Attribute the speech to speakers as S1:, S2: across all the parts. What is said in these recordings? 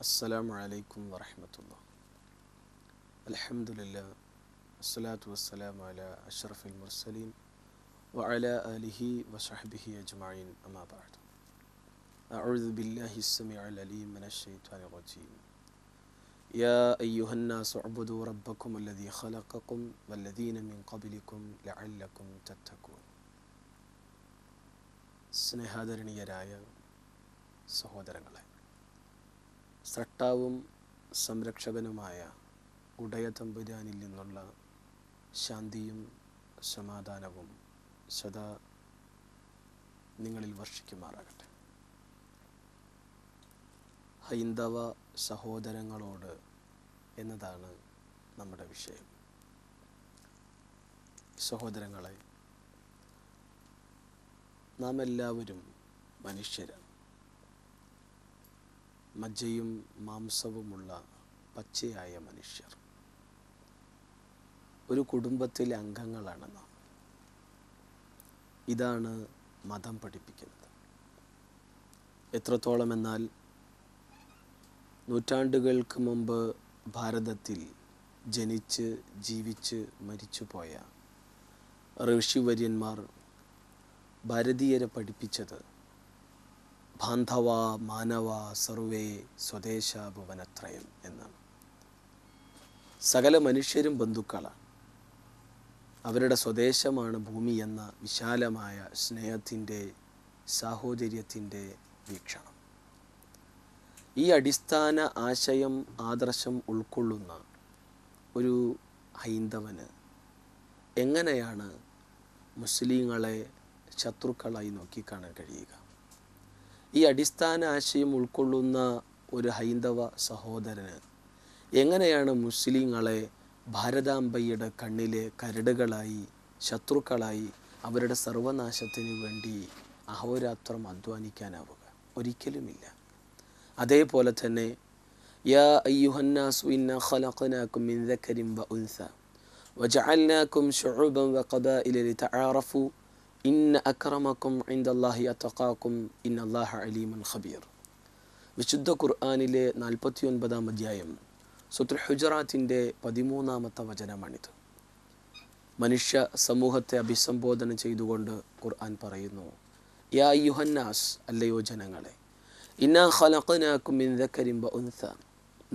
S1: السلام عليكم ورحمة
S2: الله الحمد لله والصلاة والسلام على أشرف المرسلين وعلى آله وصحبه أجمعين أما بعد أعوذ بالله السميع العليم من الشيطان الرجيم يا أيها الناس اعبدوا ربكم الذي خلقكم والذين من قبلكم لعلكم تتقون സ്നേഹാദരണീയരായ الله സട്ടാവും സംരക്ഷകനുമായ ഉടയ തമ്പുരാനിൽ നിന്നുള്ള ശാന്തിയും സമാധാനവും സദാ നിങ്ങളിൽ വർഷിക്കുമാറാകട്ടെ ഹൈന്ദവ സഹോദരങ്ങളോട് എന്നതാണ് നമ്മുടെ വിഷയം സഹോദരങ്ങളെ നാം എല്ലാവരും മനുഷ്യരാണ് മജ്ജയും മാംസവുമുള്ള പച്ചയായ മനുഷ്യർ ഒരു കുടുംബത്തിലെ അംഗങ്ങളാണ് നാം ഇതാണ് മതം പഠിപ്പിക്കുന്നത് എത്രത്തോളം എന്നാൽ നൂറ്റാണ്ടുകൾക്ക് മുമ്പ് ഭാരതത്തിൽ ജനിച്ച് ജീവിച്ച് മരിച്ചുപോയ ഋഷിവര്യന്മാർ ഭാരതീയരെ പഠിപ്പിച്ചത് ബാന്ധവ മാനവ സർവേ സ്വദേശ ഭുവനത്രയം എന്നാണ് സകല മനുഷ്യരും ബന്ധുക്കളാണ് അവരുടെ സ്വദേശമാണ് ഭൂമി എന്ന വിശാലമായ സ്നേഹത്തിൻ്റെ സാഹോദര്യത്തിൻ്റെ വീക്ഷണം ഈ അടിസ്ഥാന ആശയം ആദർശം ഉൾക്കൊള്ളുന്ന ഒരു ഹൈന്ദവന് എങ്ങനെയാണ് മുസ്ലിങ്ങളെ ശത്രുക്കളായി നോക്കിക്കാണാൻ കഴിയുക ഈ അടിസ്ഥാന ആശയം ഉൾക്കൊള്ളുന്ന ഒരു ഹൈന്ദവ സഹോദരന് എങ്ങനെയാണ് മുസ്ലിങ്ങളെ ഭാരതാംബയുടെ കണ്ണിലെ കരടുകളായി ശത്രുക്കളായി അവരുടെ സർവനാശത്തിന് വേണ്ടി അഹോരാത്രം അധ്വാനിക്കാനാവുക ഒരിക്കലുമില്ല അതേപോലെ തന്നെ യാ അയ്യുഹന്നാസു ഖലഖനാകും മിൻ വജഅൽനാകും ലിതആറഫു ഇന്ന അക്രമക്കും ഇന്ദാഹി അത്തക്കാക്കും അള്ളാഹ അലീമുൽ ഖബീർ വിശുദ്ധ ഖുർആാനിലെ നാൽപ്പത്തിയൊൻപതാം അധ്യായം സുത്ര ഹുജറാത്തിൻ്റെ പതിമൂന്നാമത്തെ വചനമാണിത് മനുഷ്യ സമൂഹത്തെ അഭിസംബോധന ചെയ്തുകൊണ്ട് ഖുർആൻ പറയുന്നു യാ യുഹന്നാസ് അല്ലയോ ജനങ്ങളെ ഇന്നാ ഖലഖനാക്കും മിൻ ദക്കരിം ഉൻസ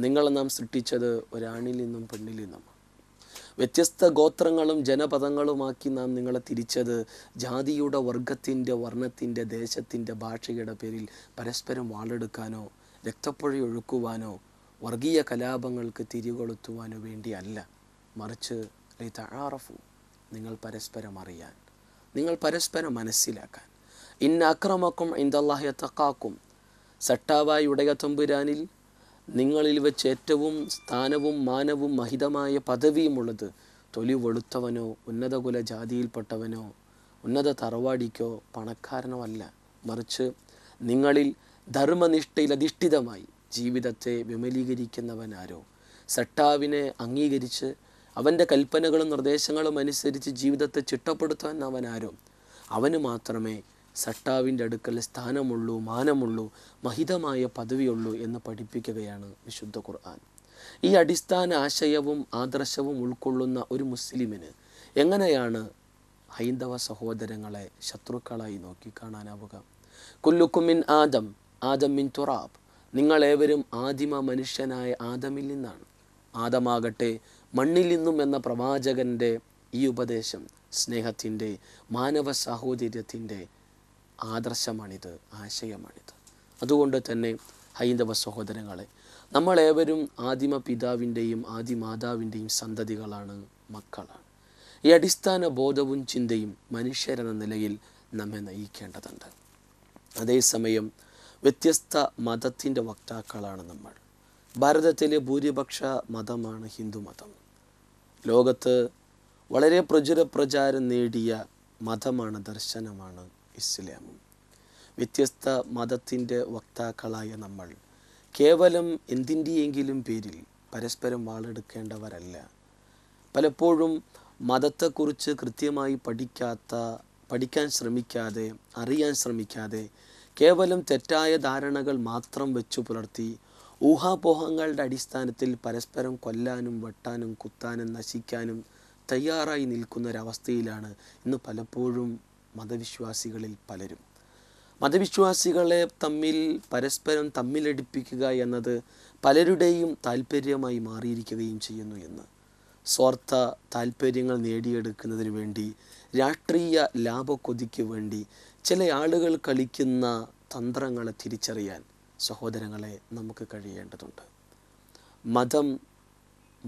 S2: നിങ്ങളെ നാം സൃഷ്ടിച്ചത് ഒരാണിൽ നിന്നും പെണ്ണിൽ നിന്നുമാണ് വ്യത്യസ്ത ഗോത്രങ്ങളും ജനപദങ്ങളുമാക്കി നാം നിങ്ങളെ തിരിച്ചത് ജാതിയുടെ വർഗത്തിൻ്റെ വർണ്ണത്തിൻ്റെ ദേശത്തിൻ്റെ ഭാഷയുടെ പേരിൽ പരസ്പരം വാളെടുക്കാനോ രക്തപ്പൊഴി ഒഴുക്കുവാനോ വർഗീയ കലാപങ്ങൾക്ക് തിരികൊളുത്തുവാനോ വേണ്ടിയല്ല മറിച്ച് ലിതാറഫു നിങ്ങൾ പരസ്പരം അറിയാൻ നിങ്ങൾ പരസ്പരം മനസ്സിലാക്കാൻ ഇന്ന അക്രമക്കും ഇന്ദല്ലാഹ്യത്തക്കാക്കും സട്ടാവായി ഉടയ തമ്പുരാനിൽ നിങ്ങളിൽ വെച്ച് ഏറ്റവും സ്ഥാനവും മാനവും മഹിതമായ പദവിയുമുള്ളത് തൊലി വെളുത്തവനോ ഉന്നതകുല ജാതിയിൽപ്പെട്ടവനോ ഉന്നത തറവാടിക്കോ പണക്കാരനോ അല്ല മറിച്ച് നിങ്ങളിൽ ധർമ്മനിഷ്ഠയിൽ അധിഷ്ഠിതമായി ജീവിതത്തെ വിമലീകരിക്കുന്നവനാരോ സട്ടാവിനെ അംഗീകരിച്ച് അവൻ്റെ കൽപ്പനകളും നിർദ്ദേശങ്ങളും അനുസരിച്ച് ജീവിതത്തെ ചിട്ടപ്പെടുത്താൻ അവനാരോ അവന് മാത്രമേ സട്ടാവിൻ്റെ അടുക്കൽ സ്ഥാനമുള്ളൂ മാനമുള്ളൂ മഹിതമായ പദവിയുള്ളൂ എന്ന് പഠിപ്പിക്കുകയാണ് വിശുദ്ധ ഖുർആൻ ഈ അടിസ്ഥാന ആശയവും ആദർശവും ഉൾക്കൊള്ളുന്ന ഒരു മുസ്ലിമിന് എങ്ങനെയാണ് ഹൈന്ദവ സഹോദരങ്ങളെ ശത്രുക്കളായി നോക്കിക്കാണാനാവുക കുല്ലുക്കുമിൻ ആദം ആദം മിൻ തുറാബ് നിങ്ങളേവരും ആദിമ മനുഷ്യനായ ആദമിൽ നിന്നാണ് ആദമാകട്ടെ മണ്ണിൽ നിന്നും എന്ന പ്രവാചകൻ്റെ ഈ ഉപദേശം സ്നേഹത്തിൻ്റെ മാനവ സാഹോദര്യത്തിൻ്റെ ആദർശമാണിത് ആശയമാണിത് അതുകൊണ്ട് തന്നെ ഹൈന്ദവ സഹോദരങ്ങളെ നമ്മളേവരും ആദിമ പിതാവിൻ്റെയും ആദിമാതാവിൻ്റെയും സന്തതികളാണ് മക്കളാണ് ഈ അടിസ്ഥാന ബോധവും ചിന്തയും മനുഷ്യരെന്ന നിലയിൽ നമ്മെ നയിക്കേണ്ടതുണ്ട് അതേസമയം വ്യത്യസ്ത മതത്തിൻ്റെ വക്താക്കളാണ് നമ്മൾ ഭാരതത്തിലെ ഭൂരിപക്ഷ മതമാണ് ഹിന്ദു മതം ലോകത്ത് വളരെ പ്രചുര പ്രചാരം നേടിയ മതമാണ് ദർശനമാണ് ഇസ്ലാം വ്യത്യസ്ത മതത്തിൻ്റെ വക്താക്കളായ നമ്മൾ കേവലം എന്തിൻ്റെയെങ്കിലും പേരിൽ പരസ്പരം വാളെടുക്കേണ്ടവരല്ല പലപ്പോഴും മതത്തെക്കുറിച്ച് കൃത്യമായി പഠിക്കാത്ത പഠിക്കാൻ ശ്രമിക്കാതെ അറിയാൻ ശ്രമിക്കാതെ കേവലം തെറ്റായ ധാരണകൾ മാത്രം വെച്ചു പുലർത്തി ഊഹാപോഹങ്ങളുടെ അടിസ്ഥാനത്തിൽ പരസ്പരം കൊല്ലാനും വെട്ടാനും കുത്താനും നശിക്കാനും തയ്യാറായി നിൽക്കുന്ന ഒരവസ്ഥയിലാണ് ഇന്ന് പലപ്പോഴും മതവിശ്വാസികളിൽ പലരും മതവിശ്വാസികളെ തമ്മിൽ പരസ്പരം തമ്മിലടിപ്പിക്കുക എന്നത് പലരുടെയും താല്പര്യമായി മാറിയിരിക്കുകയും ചെയ്യുന്നു എന്ന് സ്വാർത്ഥ താല്പര്യങ്ങൾ നേടിയെടുക്കുന്നതിന് വേണ്ടി രാഷ്ട്രീയ ലാഭക്കൊതിക്ക് വേണ്ടി ചില ആളുകൾ കളിക്കുന്ന തന്ത്രങ്ങളെ തിരിച്ചറിയാൻ സഹോദരങ്ങളെ നമുക്ക് കഴിയേണ്ടതുണ്ട് മതം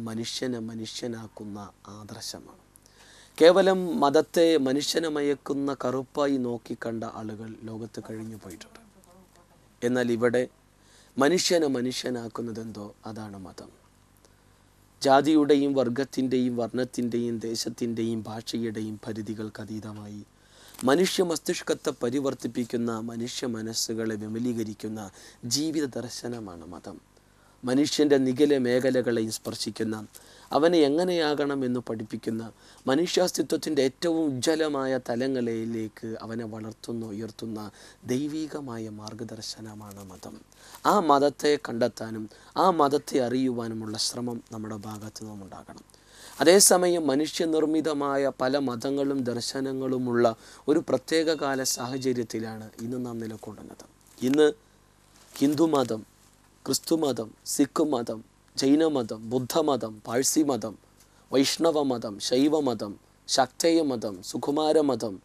S2: മനുഷ്യനെ മനുഷ്യനാക്കുന്ന ആദർശമാണ് കേവലം മതത്തെ മനുഷ്യനെ മയക്കുന്ന കറുപ്പായി നോക്കിക്കണ്ട ആളുകൾ ലോകത്ത് കഴിഞ്ഞു പോയിട്ടുണ്ട് എന്നാൽ ഇവിടെ മനുഷ്യനെ മനുഷ്യനാക്കുന്നതെന്തോ അതാണ് മതം ജാതിയുടെയും വർഗത്തിൻ്റെയും വർണ്ണത്തിൻ്റെയും ദേശത്തിൻ്റെയും ഭാഷയുടെയും പരിധികൾക്ക് അതീതമായി മനുഷ്യ മസ്തിഷ്കത്തെ പരിവർത്തിപ്പിക്കുന്ന മനുഷ്യ മനസ്സുകളെ വിമലീകരിക്കുന്ന ജീവിത ദർശനമാണ് മതം മനുഷ്യൻ്റെ നികല മേഖലകളെയും സ്പർശിക്കുന്ന അവനെ എങ്ങനെയാകണം എന്ന് പഠിപ്പിക്കുന്ന മനുഷ്യാസ്തിത്വത്തിൻ്റെ ഏറ്റവും ഉജ്ജ്വലമായ തലങ്ങളിലേക്ക് അവനെ വളർത്തുന്ന ഉയർത്തുന്ന ദൈവികമായ മാർഗദർശനമാണ് മതം ആ മതത്തെ കണ്ടെത്താനും ആ മതത്തെ അറിയുവാനുമുള്ള ശ്രമം നമ്മുടെ ഭാഗത്ത് നിന്നും ഉണ്ടാകണം അതേസമയം മനുഷ്യനിർമ്മിതമായ പല മതങ്ങളും ദർശനങ്ങളുമുള്ള ഒരു പ്രത്യേക കാല സാഹചര്യത്തിലാണ് ഇന്ന് നാം നിലകൊള്ളുന്നത് ഇന്ന് ഹിന്ദുമതം ക്രിസ്തുമതം സിഖ് മതം ജൈനമതം ബുദ്ധമതം പാഴ്സി മതം വൈഷ്ണവമതം ശൈവമതം ശക്തേയമതം സുകുമാരമതം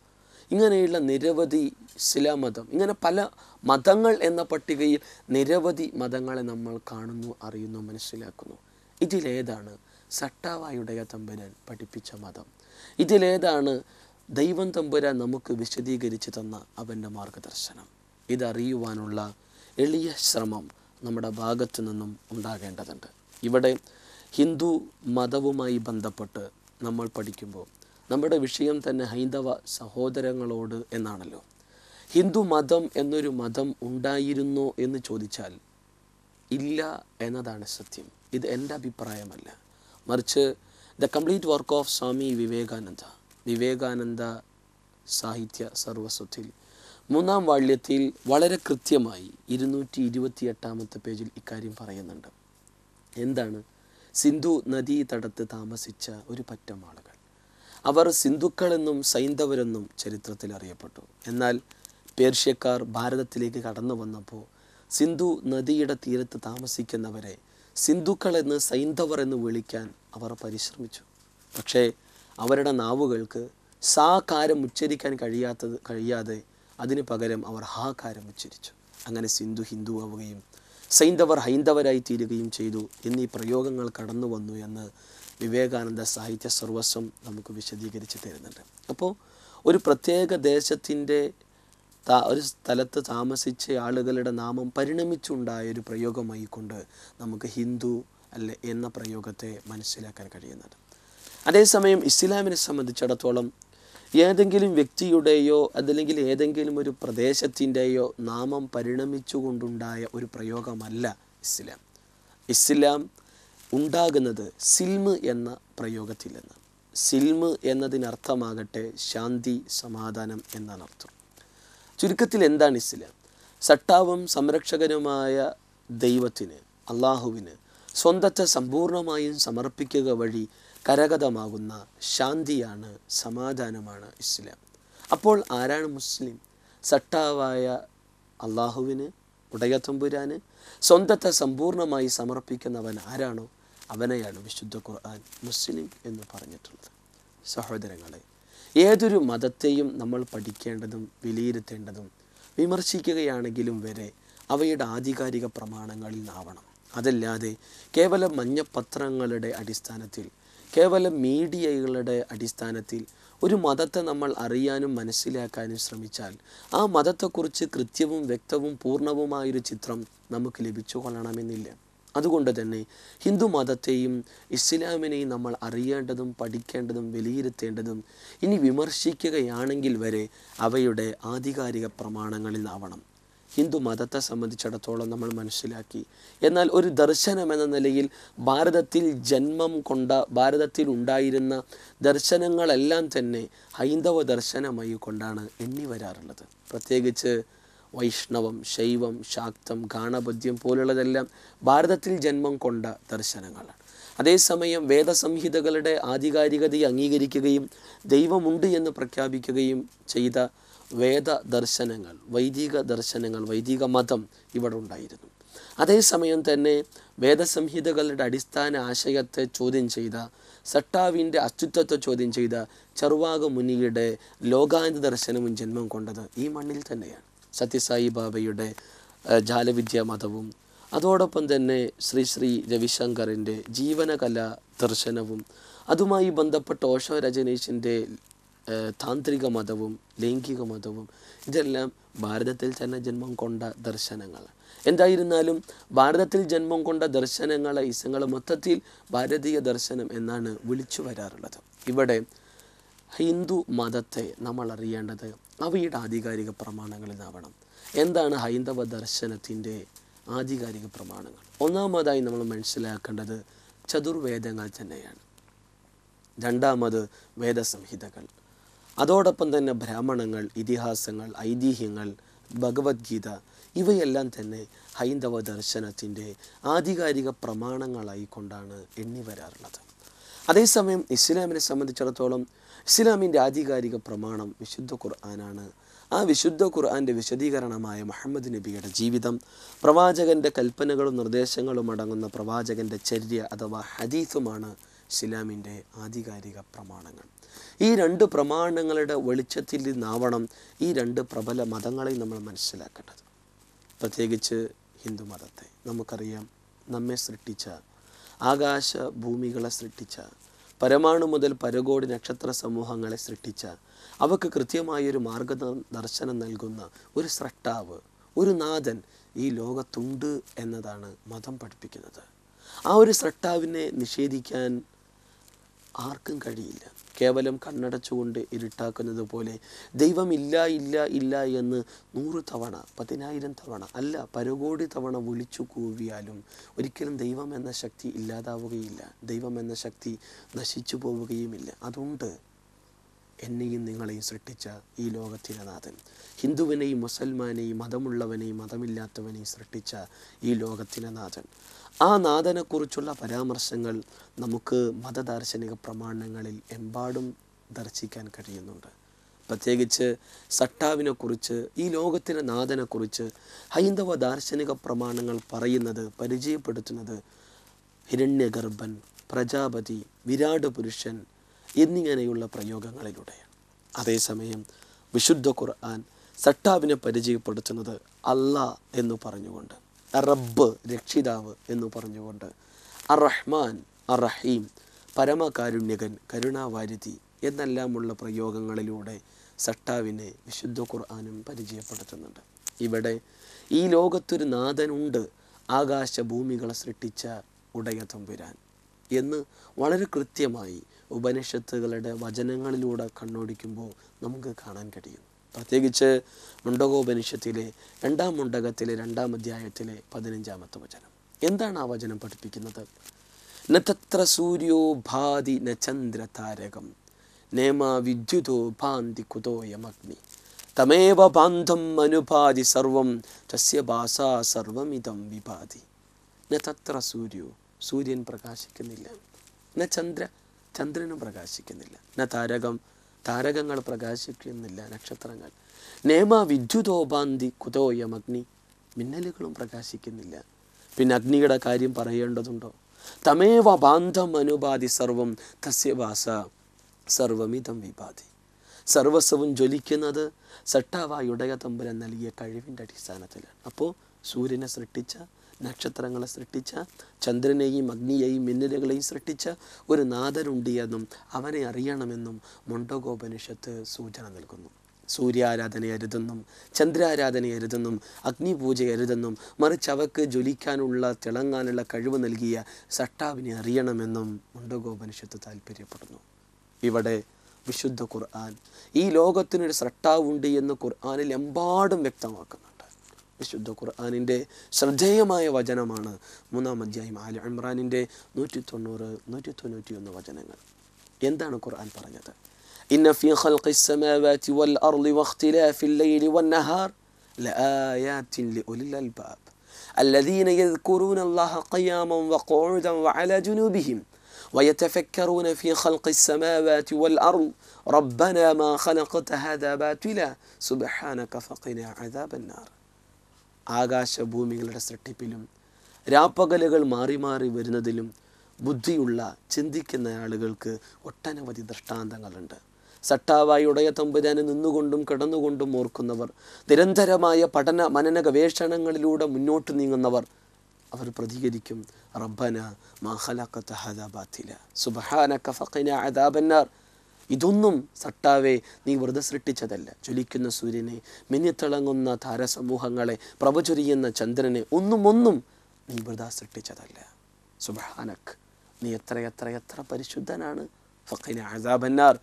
S2: ഇങ്ങനെയുള്ള നിരവധി ഇസ്ലാം ഇങ്ങനെ പല മതങ്ങൾ എന്ന പട്ടികയിൽ നിരവധി മതങ്ങളെ നമ്മൾ കാണുന്നു അറിയുന്നു മനസ്സിലാക്കുന്നു ഇതിലേതാണ് സട്ടാവായുടയ തമ്പുരാൻ പഠിപ്പിച്ച മതം ഇതിലേതാണ് ദൈവം തമ്പുരാൻ നമുക്ക് വിശദീകരിച്ച് തന്ന അവൻ്റെ മാർഗദർശനം ഇതറിയുവാനുള്ള എളിയ ശ്രമം നമ്മുടെ ഭാഗത്തു നിന്നും ഉണ്ടാകേണ്ടതുണ്ട് ഇവിടെ ഹിന്ദു മതവുമായി ബന്ധപ്പെട്ട് നമ്മൾ പഠിക്കുമ്പോൾ നമ്മുടെ വിഷയം തന്നെ ഹൈന്ദവ സഹോദരങ്ങളോട് എന്നാണല്ലോ ഹിന്ദു മതം എന്നൊരു മതം ഉണ്ടായിരുന്നോ എന്ന് ചോദിച്ചാൽ ഇല്ല എന്നതാണ് സത്യം ഇത് എൻ്റെ അഭിപ്രായമല്ല മറിച്ച് the complete work of Swami Vivekananda Vivekananda സാഹിത്യ സർവസ്വത്തിൽ മൂന്നാം വാള്യത്തിൽ വളരെ കൃത്യമായി ഇരുന്നൂറ്റി ഇരുപത്തി എട്ടാമത്തെ പേജിൽ ഇക്കാര്യം പറയുന്നുണ്ട് എന്താണ് സിന്ധു നദീ തടത്ത് താമസിച്ച ഒരു പറ്റം ആളുകൾ അവർ സിന്ധുക്കളെന്നും സൈന്ധവരെന്നും ചരിത്രത്തിൽ അറിയപ്പെട്ടു എന്നാൽ പേർഷ്യക്കാർ ഭാരതത്തിലേക്ക് കടന്നു വന്നപ്പോൾ സിന്ധു നദിയുടെ തീരത്ത് താമസിക്കുന്നവരെ സിന്ധുക്കളെന്ന് സൈന്ധവർ എന്ന് വിളിക്കാൻ അവർ പരിശ്രമിച്ചു പക്ഷേ അവരുടെ നാവുകൾക്ക് സാകാരം ഉച്ചരിക്കാൻ കഴിയാത്തത് കഴിയാതെ അതിനു പകരം അവർ ഹാകാരം ഉച്ചരിച്ചു അങ്ങനെ സിന്ധു ഹിന്ദു ആവുകയും സൈന്ധവർ ഹൈന്ദവരായി തീരുകയും ചെയ്തു എന്നീ പ്രയോഗങ്ങൾ കടന്നു വന്നു എന്ന് വിവേകാനന്ദ സാഹിത്യ സർവസ്വം നമുക്ക് വിശദീകരിച്ച് തരുന്നുണ്ട് അപ്പോൾ ഒരു പ്രത്യേക ദേശത്തിൻ്റെ താ ഒരു സ്ഥലത്ത് താമസിച്ച ആളുകളുടെ നാമം പരിണമിച്ചുണ്ടായ ഒരു പ്രയോഗമായി കൊണ്ട് നമുക്ക് ഹിന്ദു അല്ല എന്ന പ്രയോഗത്തെ മനസ്സിലാക്കാൻ കഴിയുന്നത് അതേസമയം ഇസ്ലാമിനെ സംബന്ധിച്ചിടത്തോളം ഏതെങ്കിലും വ്യക്തിയുടെയോ അതല്ലെങ്കിൽ ഏതെങ്കിലും ഒരു പ്രദേശത്തിൻ്റെയോ നാമം പരിണമിച്ചുകൊണ്ടുണ്ടായ ഒരു പ്രയോഗമല്ല ഇസ്ലാം ഇസ്ലാം ഉണ്ടാകുന്നത് സിൽമ് എന്ന പ്രയോഗത്തിൽ നിന്ന് സിൽമ് എന്നതിനർത്ഥമാകട്ടെ ശാന്തി സമാധാനം എന്നാണ് അർത്ഥം ചുരുക്കത്തിൽ എന്താണ് ഇസ്ലാം സട്ടാവും സംരക്ഷകനുമായ ദൈവത്തിന് അള്ളാഹുവിന് സ്വന്തത്തെ സമ്പൂർണമായും സമർപ്പിക്കുക വഴി കരഗതമാകുന്ന ശാന്തിയാണ് സമാധാനമാണ് ഇസ്ലാം അപ്പോൾ ആരാണ് മുസ്ലിം സട്ടാവായ അള്ളാഹുവിന് ഉടയ തമ്പുരാന് സ്വന്തത്തെ സമ്പൂർണ്ണമായി സമർപ്പിക്കുന്നവൻ ആരാണോ അവനെയാണ് വിശുദ്ധ ഖുർആൻ മുസ്ലിം എന്ന് പറഞ്ഞിട്ടുള്ളത് സഹോദരങ്ങളെ ഏതൊരു മതത്തെയും നമ്മൾ പഠിക്കേണ്ടതും വിലയിരുത്തേണ്ടതും വിമർശിക്കുകയാണെങ്കിലും വരെ അവയുടെ ആധികാരിക പ്രമാണങ്ങളിൽ നിന്നാവണം അതല്ലാതെ കേവലം മഞ്ഞപ്പത്രങ്ങളുടെ അടിസ്ഥാനത്തിൽ കേവലം മീഡിയകളുടെ അടിസ്ഥാനത്തിൽ ഒരു മതത്തെ നമ്മൾ അറിയാനും മനസ്സിലാക്കാനും ശ്രമിച്ചാൽ ആ മതത്തെക്കുറിച്ച് കൃത്യവും വ്യക്തവും പൂർണ്ണവുമായൊരു ചിത്രം നമുക്ക് ലഭിച്ചു കൊള്ളണമെന്നില്ല അതുകൊണ്ട് തന്നെ ഹിന്ദു മതത്തെയും ഇസ്ലാമിനെയും നമ്മൾ അറിയേണ്ടതും പഠിക്കേണ്ടതും വിലയിരുത്തേണ്ടതും ഇനി വിമർശിക്കുകയാണെങ്കിൽ വരെ അവയുടെ ആധികാരിക പ്രമാണങ്ങളിൽ ആവണം ഹിന്ദു മതത്തെ സംബന്ധിച്ചിടത്തോളം നമ്മൾ മനസ്സിലാക്കി എന്നാൽ ഒരു ദർശനം എന്ന നിലയിൽ ഭാരതത്തിൽ ജന്മം കൊണ്ട ഭാരതത്തിൽ ഉണ്ടായിരുന്ന ദർശനങ്ങളെല്ലാം തന്നെ ഹൈന്ദവ ദർശനമായി കൊണ്ടാണ് എണ്ണി വരാറുള്ളത് പ്രത്യേകിച്ച് വൈഷ്ണവം ശൈവം ശാക്തം ഗാണപദ്യം പോലുള്ളതെല്ലാം ഭാരതത്തിൽ ജന്മം കൊണ്ട ദർശനങ്ങളാണ് അതേസമയം വേദസംഹിതകളുടെ ആധികാരികതയെ അംഗീകരിക്കുകയും ദൈവമുണ്ട് എന്ന് പ്രഖ്യാപിക്കുകയും ചെയ്ത വേദ ദർശനങ്ങൾ വൈദിക ദർശനങ്ങൾ വൈദിക മതം ഇവിടെ ഉണ്ടായിരുന്നു അതേസമയം തന്നെ വേദസംഹിതകളുടെ അടിസ്ഥാന ആശയത്തെ ചോദ്യം ചെയ്ത സട്ടാവിൻ്റെ അസ്തിത്വത്തെ ചോദ്യം ചെയ്ത ചെറുവാക മുനിയുടെ ലോകാന്ത ദർശനവും ജന്മം കൊണ്ടത് ഈ മണ്ണിൽ തന്നെയാണ് സത്യസായി ബാബയുടെ ജാലവിദ്യാ മതവും അതോടൊപ്പം തന്നെ ശ്രീ ശ്രീ രവിശങ്കറിൻ്റെ ജീവനകല ദർശനവും അതുമായി ബന്ധപ്പെട്ട ഓഷോ രജനീഷിൻ്റെ താന്ത്രിക മതവും ലൈംഗിക മതവും ഇതെല്ലാം ഭാരതത്തിൽ തന്നെ ജന്മം കൊണ്ട ദർശനങ്ങളാണ് എന്തായിരുന്നാലും ഭാരതത്തിൽ ജന്മം കൊണ്ട ദർശനങ്ങളെ ഈസങ്ങൾ മൊത്തത്തിൽ ഭാരതീയ ദർശനം എന്നാണ് വിളിച്ചു വരാറുള്ളത് ഇവിടെ ഹിന്ദു മതത്തെ നമ്മൾ അറിയേണ്ടത് അവയുടെ ആധികാരിക പ്രമാണങ്ങളിൽ നിന്നാവണം എന്താണ് ഹൈന്ദവ ദർശനത്തിൻ്റെ ആധികാരിക പ്രമാണങ്ങൾ ഒന്നാമതായി നമ്മൾ മനസ്സിലാക്കേണ്ടത് ചതുർവേദങ്ങൾ തന്നെയാണ് രണ്ടാമത് വേദസംഹിതകൾ അതോടൊപ്പം തന്നെ ബ്രാഹ്മണങ്ങൾ ഇതിഹാസങ്ങൾ ഐതിഹ്യങ്ങൾ ഭഗവത്ഗീത ഇവയെല്ലാം തന്നെ ഹൈന്ദവ ദർശനത്തിൻ്റെ ആധികാരിക പ്രമാണങ്ങളായി എണ്ണി വരാറുള്ളത് അതേസമയം ഇസ്ലാമിനെ സംബന്ധിച്ചിടത്തോളം ഇസ്ലാമിൻ്റെ ആധികാരിക പ്രമാണം വിശുദ്ധ ഖുർആനാണ് ആ വിശുദ്ധ ഖുർആൻ്റെ വിശദീകരണമായ മുഹമ്മദ് നബിയുടെ ജീവിതം പ്രവാചകൻ്റെ കൽപ്പനകളും നിർദ്ദേശങ്ങളും അടങ്ങുന്ന പ്രവാചകൻ്റെ ചര്യ അഥവാ ഹദീസുമാണ് ഇസ്ലാമിൻ്റെ ആധികാരിക പ്രമാണങ്ങൾ ഈ രണ്ട് പ്രമാണങ്ങളുടെ വെളിച്ചത്തിൽ നിന്നാവണം ഈ രണ്ട് പ്രബല മതങ്ങളെ നമ്മൾ മനസ്സിലാക്കേണ്ടത് പ്രത്യേകിച്ച് ഹിന്ദു മതത്തെ നമുക്കറിയാം നമ്മെ സൃഷ്ടിച്ച ആകാശ ഭൂമികളെ സൃഷ്ടിച്ച പരമാണു മുതൽ പരകോടി നക്ഷത്ര സമൂഹങ്ങളെ സൃഷ്ടിച്ച അവക്ക് കൃത്യമായൊരു മാർഗ ദർശനം നൽകുന്ന ഒരു സ്രഷ്ടാവ് ഒരു നാഥൻ ഈ ലോകത്തുണ്ട് എന്നതാണ് മതം പഠിപ്പിക്കുന്നത് ആ ഒരു സ്രഷ്ടാവിനെ നിഷേധിക്കാൻ ആർക്കും കഴിയില്ല കേവലം കണ്ണടച്ചുകൊണ്ട് ഇരുട്ടാക്കുന്നത് പോലെ ദൈവം ഇല്ല ഇല്ല ഇല്ല എന്ന് നൂറ് തവണ പതിനായിരം തവണ അല്ല പരകോടി തവണ വിളിച്ചു കൂവിയാലും ഒരിക്കലും ദൈവം എന്ന ശക്തി ഇല്ലാതാവുകയില്ല ദൈവം എന്ന ശക്തി നശിച്ചു പോവുകയുമില്ല അതുകൊണ്ട് എന്നെയും നിങ്ങളെയും സൃഷ്ടിച്ച ഈ ലോകത്തിലെ നാഥൻ ഹിന്ദുവിനെയും മുസൽമാനെയും മതമുള്ളവനെയും മതമില്ലാത്തവനെയും സൃഷ്ടിച്ച ഈ ലോകത്തിലെ നാഥൻ ആ നാഥനെക്കുറിച്ചുള്ള പരാമർശങ്ങൾ നമുക്ക് മതദാർശനിക പ്രമാണങ്ങളിൽ എമ്പാടും ദർശിക്കാൻ കഴിയുന്നുണ്ട് പ്രത്യേകിച്ച് സട്ടാവിനെക്കുറിച്ച് ഈ ലോകത്തിൻ്റെ നാഥനെക്കുറിച്ച് ഹൈന്ദവ ദാർശനിക പ്രമാണങ്ങൾ പറയുന്നത് പരിചയപ്പെടുത്തുന്നത് ഹിരണ്യഗർഭൻ പ്രജാപതി വിരാട് പുരുഷൻ എന്നിങ്ങനെയുള്ള പ്രയോഗങ്ങളിലൂടെയാണ് അതേസമയം വിശുദ്ധ ഖുർആൻ സട്ടാവിനെ പരിചയപ്പെടുത്തുന്നത് അല്ല എന്ന് പറഞ്ഞുകൊണ്ട് റബ്ബ് രക്ഷിതാവ് എന്ന് പറഞ്ഞുകൊണ്ട് അർ റഹ്മാൻ അർ റഹീം പരമകാരുണ്യകൻ കരുണാവാരിധി എന്നെല്ലാമുള്ള പ്രയോഗങ്ങളിലൂടെ സട്ടാവിനെ വിശുദ്ധ ഖുർആാനും പരിചയപ്പെടുത്തുന്നുണ്ട് ഇവിടെ ഈ ലോകത്തൊരു നാഥനുണ്ട് ഭൂമികളെ സൃഷ്ടിച്ച ഉടയ തമ്പുരാൻ എന്ന് വളരെ കൃത്യമായി ഉപനിഷത്തുകളുടെ വചനങ്ങളിലൂടെ കണ്ണോടിക്കുമ്പോൾ നമുക്ക് കാണാൻ കഴിയും പ്രത്യേകിച്ച് മുണ്ടകോപനിഷത്തിലെ രണ്ടാം മുണ്ടകത്തിലെ രണ്ടാം അധ്യായത്തിലെ പതിനഞ്ചാമത്തെ വചനം എന്താണ് ആ വചനം പഠിപ്പിക്കുന്നത് നത്ര സൂര്യോ ഭാതി ന ചന്ദ്ര താരകം നേമ വിദ്യുതോ ഭാന്തി കുതോയമഗ്നി തമേവ ബാന്ധം അനുപാതി സർവം തസ്യ ഭാസ സർവമിതം വിഭാതി നത്ര സൂര്യോ സൂര്യൻ പ്രകാശിക്കുന്നില്ല ന ചന്ദ്ര ചന്ദ്രനും പ്രകാശിക്കുന്നില്ല ന താരകം താരകങ്ങൾ പ്രകാശിക്കുന്നില്ല നക്ഷത്രങ്ങൾ നേമ വിദ്യുതോപാന്തി കുതോയം അഗ്നി മിന്നലുകളും പ്രകാശിക്കുന്നില്ല പിന്നെ അഗ്നിയുടെ കാര്യം പറയേണ്ടതുണ്ടോ തമേവ ബാന്ധം അനുപാതി സർവം തസ്യവാസ സർവമിതം വിപാതി സർവസ്വവും ജ്വലിക്കുന്നത് സട്ടാവ ഉടയ തമ്പുരൻ നൽകിയ കഴിവിൻ്റെ അടിസ്ഥാനത്തിലാണ് അപ്പോൾ സൂര്യനെ സൃഷ്ടിച്ച നക്ഷത്രങ്ങളെ സൃഷ്ടിച്ച ചന്ദ്രനെയും അഗ്നിയെയും മിന്നലുകളെയും സൃഷ്ടിച്ച ഒരു നാഥരുണ്ടിയെന്നും എന്നും അവനെ അറിയണമെന്നും മുണ്ടകോപനിഷത്ത് സൂചന നൽകുന്നു സൂര്യാരാധന അരുതെന്നും ചന്ദ്രാരാധന അരുതെന്നും അഗ്നിപൂജ അരുതെന്നും മറിച്ച് അവക്ക് ജ്വലിക്കാനുള്ള തിളങ്ങാനുള്ള കഴിവ് നൽകിയ സട്ടാവിനെ അറിയണമെന്നും മുണ്ടകോപനിഷത്ത് താല്പര്യപ്പെടുന്നു ഇവിടെ വിശുദ്ധ ഖുർആൻ ഈ ലോകത്തിനൊരു സ്രട്ടാവുണ്ട് എന്ന് ഖുർആാനിൽ എമ്പാടും വ്യക്തമാക്കുന്നു വിശുദ്ധ ഖുർആാനിൻ്റെ ശ്രദ്ധേയമായ വചനമാണ് മൂന്നാം അധ്യായം ആലി ഇമ്രാനിൻ്റെ നൂറ്റി തൊണ്ണൂറ് നൂറ്റി തൊണ്ണൂറ്റിയൊന്ന് വചനങ്ങൾ എന്താണ് ഖുർആൻ പറഞ്ഞത് إن في خلق السماوات والأرض واختلاف الليل والنهار لآيات لأولي الألباب الذين يذكرون الله قياما وقعودا وعلى جنوبهم ويتفكرون في خلق السماوات والأرض ربنا ما خلقت هذا باطلا سبحانك فقنا عذاب النار ആകാശഭൂമികളുടെ സൃഷ്ടിപ്പിലും രാപ്പകലുകൾ മാറി മാറി വരുന്നതിലും ബുദ്ധിയുള്ള ചിന്തിക്കുന്ന ആളുകൾക്ക് ഒട്ടനവധി ദൃഷ്ടാന്തങ്ങളുണ്ട് സട്ടാവായി ഉടയ തമ്പുരാന് നിന്നുകൊണ്ടും കിടന്നുകൊണ്ടും ഓർക്കുന്നവർ നിരന്തരമായ പഠന മനന ഗവേഷണങ്ങളിലൂടെ മുന്നോട്ട് നീങ്ങുന്നവർ അവർ പ്രതികരിക്കും റബ്ബന മാഹലാക്കത്ത ഹദാബാത്തില സുബഹാനക്ക ഫഖിന അദാബന്നാർ ഇതൊന്നും സട്ടാവേ നീ വെറുതെ സൃഷ്ടിച്ചതല്ല ജ്വലിക്കുന്ന സൂര്യനെ മിന്നിത്തിളങ്ങുന്ന താരസമൂഹങ്ങളെ പ്രഭചൊരിയുന്ന ചന്ദ്രനെ ഒന്നും ഒന്നും നീ വെറുതെ സൃഷ്ടിച്ചതല്ല സുബഹാനക് നീ എത്ര എത്ര എത്ര പരിശുദ്ധനാണ് ആസാബന്നാർ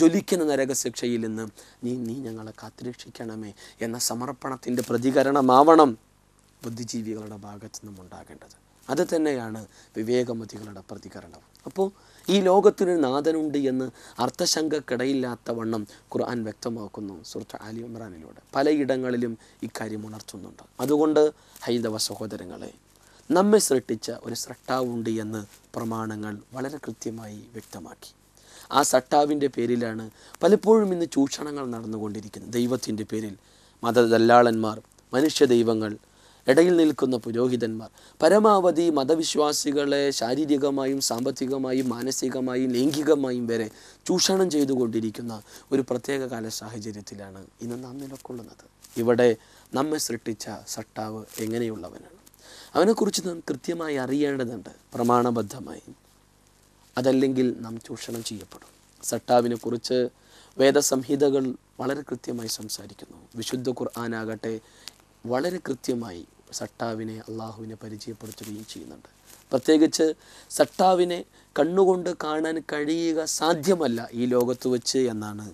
S2: ജ്വലിക്കുന്ന നരകശിക്ഷയിൽ നിന്ന് നീ നീ ഞങ്ങളെ കാത്തിരക്ഷിക്കണമേ എന്ന സമർപ്പണത്തിൻ്റെ പ്രതികരണമാവണം ബുദ്ധിജീവികളുടെ ഭാഗത്തു നിന്നും ഉണ്ടാകേണ്ടത് അത് തന്നെയാണ് വിവേകമതികളുടെ പ്രതികരണം അപ്പോൾ ഈ ലോകത്തിന് നാഥനുണ്ട് എന്ന് അർത്ഥശങ്കക്കിടയില്ലാത്ത വണ്ണം ഖുർആൻ വ്യക്തമാക്കുന്നു സുഹൃത്ത് അലി ഇമ്രാനിലൂടെ പലയിടങ്ങളിലും ഇക്കാര്യം ഉണർത്തുന്നുണ്ട് അതുകൊണ്ട് ഹൈന്ദവ സഹോദരങ്ങളെ നമ്മെ സൃഷ്ടിച്ച ഒരു സൃഷ്ടാവുണ്ട് എന്ന് പ്രമാണങ്ങൾ വളരെ കൃത്യമായി വ്യക്തമാക്കി ആ സട്ടാവിൻ്റെ പേരിലാണ് പലപ്പോഴും ഇന്ന് ചൂഷണങ്ങൾ നടന്നുകൊണ്ടിരിക്കുന്നത് ദൈവത്തിൻ്റെ പേരിൽ മതദല്ലാളന്മാർ മനുഷ്യ ദൈവങ്ങൾ ഇടയിൽ നിൽക്കുന്ന പുരോഹിതന്മാർ പരമാവധി മതവിശ്വാസികളെ ശാരീരികമായും സാമ്പത്തികമായും മാനസികമായും ലൈംഗികമായും വരെ ചൂഷണം ചെയ്തുകൊണ്ടിരിക്കുന്ന ഒരു പ്രത്യേക കാല സാഹചര്യത്തിലാണ് ഇന്ന് നാം നിലക്കൊള്ളുന്നത് ഇവിടെ നമ്മെ സൃഷ്ടിച്ച സട്ടാവ് എങ്ങനെയുള്ളവനാണ് അവനെക്കുറിച്ച് നാം കൃത്യമായി അറിയേണ്ടതുണ്ട് പ്രമാണബദ്ധമായി അതല്ലെങ്കിൽ നാം ചൂഷണം ചെയ്യപ്പെടും സട്ടാവിനെ കുറിച്ച് വേദസംഹിതകൾ വളരെ കൃത്യമായി സംസാരിക്കുന്നു വിശുദ്ധ ഖുർആാനാകട്ടെ വളരെ കൃത്യമായി സട്ടാവിനെ അള്ളാഹുവിനെ പരിചയപ്പെടുത്തുകയും ചെയ്യുന്നുണ്ട് പ്രത്യേകിച്ച് സട്ടാവിനെ കണ്ണുകൊണ്ട് കാണാൻ കഴിയുക സാധ്യമല്ല ഈ ലോകത്ത് വച്ച് എന്നാണ്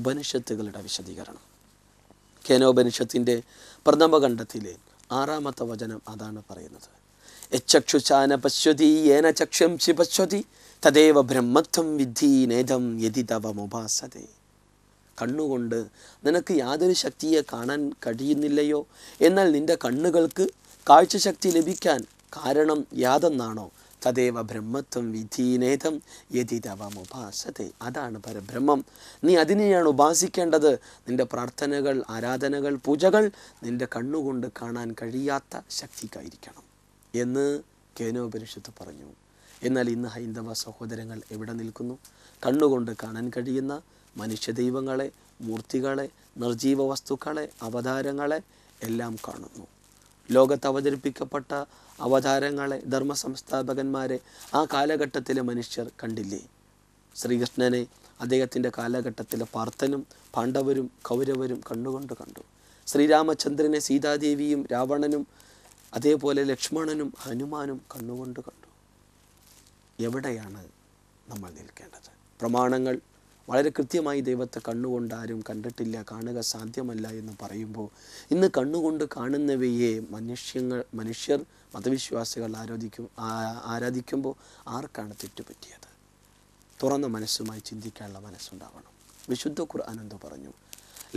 S2: ഉപനിഷത്തുകളുടെ വിശദീകരണം കേനോപനിഷത്തിൻ്റെ പ്രഥമഖണ്ഡത്തിലെ ആറാമത്തെ വചനം അതാണ് പറയുന്നത് ചാന പശ്വതി ഏന ചക്ഷം ശിപശ്വതി തദേവ ബ്രഹ്മത്വം വിധി നേതം യതി തവമുപാസതേ കണ്ണുകൊണ്ട് നിനക്ക് യാതൊരു ശക്തിയെ കാണാൻ കഴിയുന്നില്ലയോ എന്നാൽ നിന്റെ കണ്ണുകൾക്ക് കാഴ്ചശക്തി ലഭിക്കാൻ കാരണം യാതെന്നാണോ തദേവ ബ്രഹ്മത്വം വിധീനേതം യതിതവമുപാസത്തെ അതാണ് പരബ്രഹ്മം നീ അതിനെയാണ് ഉപാസിക്കേണ്ടത് നിന്റെ പ്രാർത്ഥനകൾ ആരാധനകൾ പൂജകൾ നിന്റെ കണ്ണുകൊണ്ട് കാണാൻ കഴിയാത്ത ശക്തിക്കായിരിക്കണം എന്ന് കേനോപനിഷത്ത് പറഞ്ഞു എന്നാൽ ഇന്ന് ഹൈന്ദവ സഹോദരങ്ങൾ എവിടെ നിൽക്കുന്നു കണ്ണുകൊണ്ട് കാണാൻ കഴിയുന്ന മനുഷ്യദൈവങ്ങളെ മൂർത്തികളെ നിർജീവ വസ്തുക്കളെ അവതാരങ്ങളെ എല്ലാം കാണുന്നു ലോകത്ത് അവതരിപ്പിക്കപ്പെട്ട അവതാരങ്ങളെ ധർമ്മ സംസ്ഥാപകന്മാരെ ആ കാലഘട്ടത്തിലെ മനുഷ്യർ കണ്ടില്ലേ ശ്രീകൃഷ്ണനെ അദ്ദേഹത്തിൻ്റെ കാലഘട്ടത്തിലെ പാർത്ഥനും പാണ്ഡവരും കൗരവരും കണ്ണുകൊണ്ട് കണ്ടു ശ്രീരാമചന്ദ്രനെ സീതാദേവിയും രാവണനും അതേപോലെ ലക്ഷ്മണനും ഹനുമാനും കണ്ണുകൊണ്ട് കണ്ടു എവിടെയാണ് നമ്മൾ നിൽക്കേണ്ടത് പ്രമാണങ്ങൾ വളരെ കൃത്യമായി ദൈവത്തെ കണ്ണുകൊണ്ട് ആരും കണ്ടിട്ടില്ല കാണുക സാധ്യമല്ല എന്ന് പറയുമ്പോൾ ഇന്ന് കണ്ണുകൊണ്ട് കാണുന്നവയെ മനുഷ്യങ്ങൾ മനുഷ്യർ മതവിശ്വാസികൾ ആരാധിക്കും ആരാധിക്കുമ്പോൾ ആർക്കാണ് തെറ്റുപറ്റിയത് തുറന്ന മനസ്സുമായി ചിന്തിക്കാനുള്ള മനസ്സുണ്ടാവണം വിശുദ്ധ ഖുർആാനന്ദ പറഞ്ഞു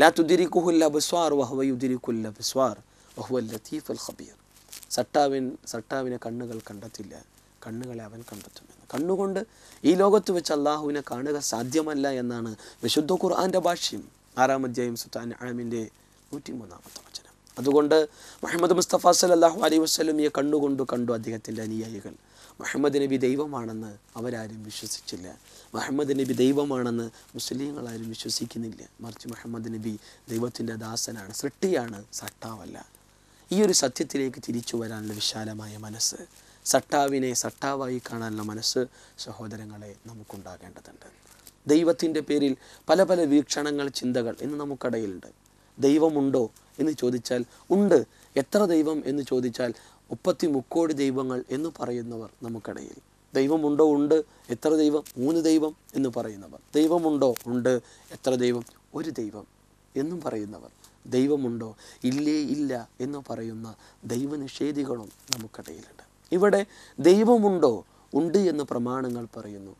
S2: ലാ തുദിരിക്കുഹുല്ല ബസ്വാർ ഖബീർ സട്ടാവിൻ സട്ടാവിനെ കണ്ണുകൾ കണ്ടെത്തില്ല കണ്ണുകളെ അവൻ കണ്ടെത്തുമെന്ന് കണ്ണുകൊണ്ട് ഈ ലോകത്ത് വെച്ച് അള്ളാഹുവിനെ കാണുക സാധ്യമല്ല എന്നാണ് വിശുദ്ധ ഖുർആാൻ്റെ ഭാഷ്യം ആറാം അധ്യായം സുൽത്താൻ ആമിൻ്റെ നൂറ്റിമൂന്നാമത്തെ വചനം അതുകൊണ്ട് മുഹമ്മദ് മുസ്തഫ സലാഹു അലൈ വസ്ലം ഈ കണ്ണുകൊണ്ട് കണ്ടു അദ്ദേഹത്തിൻ്റെ അനുയായികൾ മുഹമ്മദ് നബി ദൈവമാണെന്ന് അവരാരും വിശ്വസിച്ചില്ല മുഹമ്മദ് നബി ദൈവമാണെന്ന് മുസ്ലിങ്ങൾ ആരും വിശ്വസിക്കുന്നില്ല മറിച്ച് മുഹമ്മദ് നബി ദൈവത്തിൻ്റെ ദാസനാണ് സൃഷ്ടിയാണ് സട്ടാവല്ല ഈ ഒരു സത്യത്തിലേക്ക് തിരിച്ചു വരാനുള്ള വിശാലമായ മനസ്സ് സട്ടാവിനെ സട്ടാവായി കാണാനുള്ള മനസ്സ് സഹോദരങ്ങളെ നമുക്കുണ്ടാകേണ്ടതുണ്ട് ദൈവത്തിൻ്റെ പേരിൽ പല പല വീക്ഷണങ്ങൾ ചിന്തകൾ ഇന്ന് നമുക്കിടയിലുണ്ട് ദൈവമുണ്ടോ എന്ന് ചോദിച്ചാൽ ഉണ്ട് എത്ര ദൈവം എന്ന് ചോദിച്ചാൽ മുപ്പത്തി മുക്കോടി ദൈവങ്ങൾ എന്ന് പറയുന്നവർ നമുക്കിടയിൽ ദൈവമുണ്ടോ ഉണ്ട് എത്ര ദൈവം മൂന്ന് ദൈവം എന്ന് പറയുന്നവർ ദൈവമുണ്ടോ ഉണ്ട് എത്ര ദൈവം ഒരു ദൈവം എന്നും പറയുന്നവർ ദൈവമുണ്ടോ ഇല്ലേ ഇല്ല എന്ന് പറയുന്ന ദൈവനിഷേധികളും നമുക്കിടയിലുണ്ട് ഇവിടെ ദൈവമുണ്ടോ ഉണ്ട് എന്ന് പ്രമാണങ്ങൾ പറയുന്നു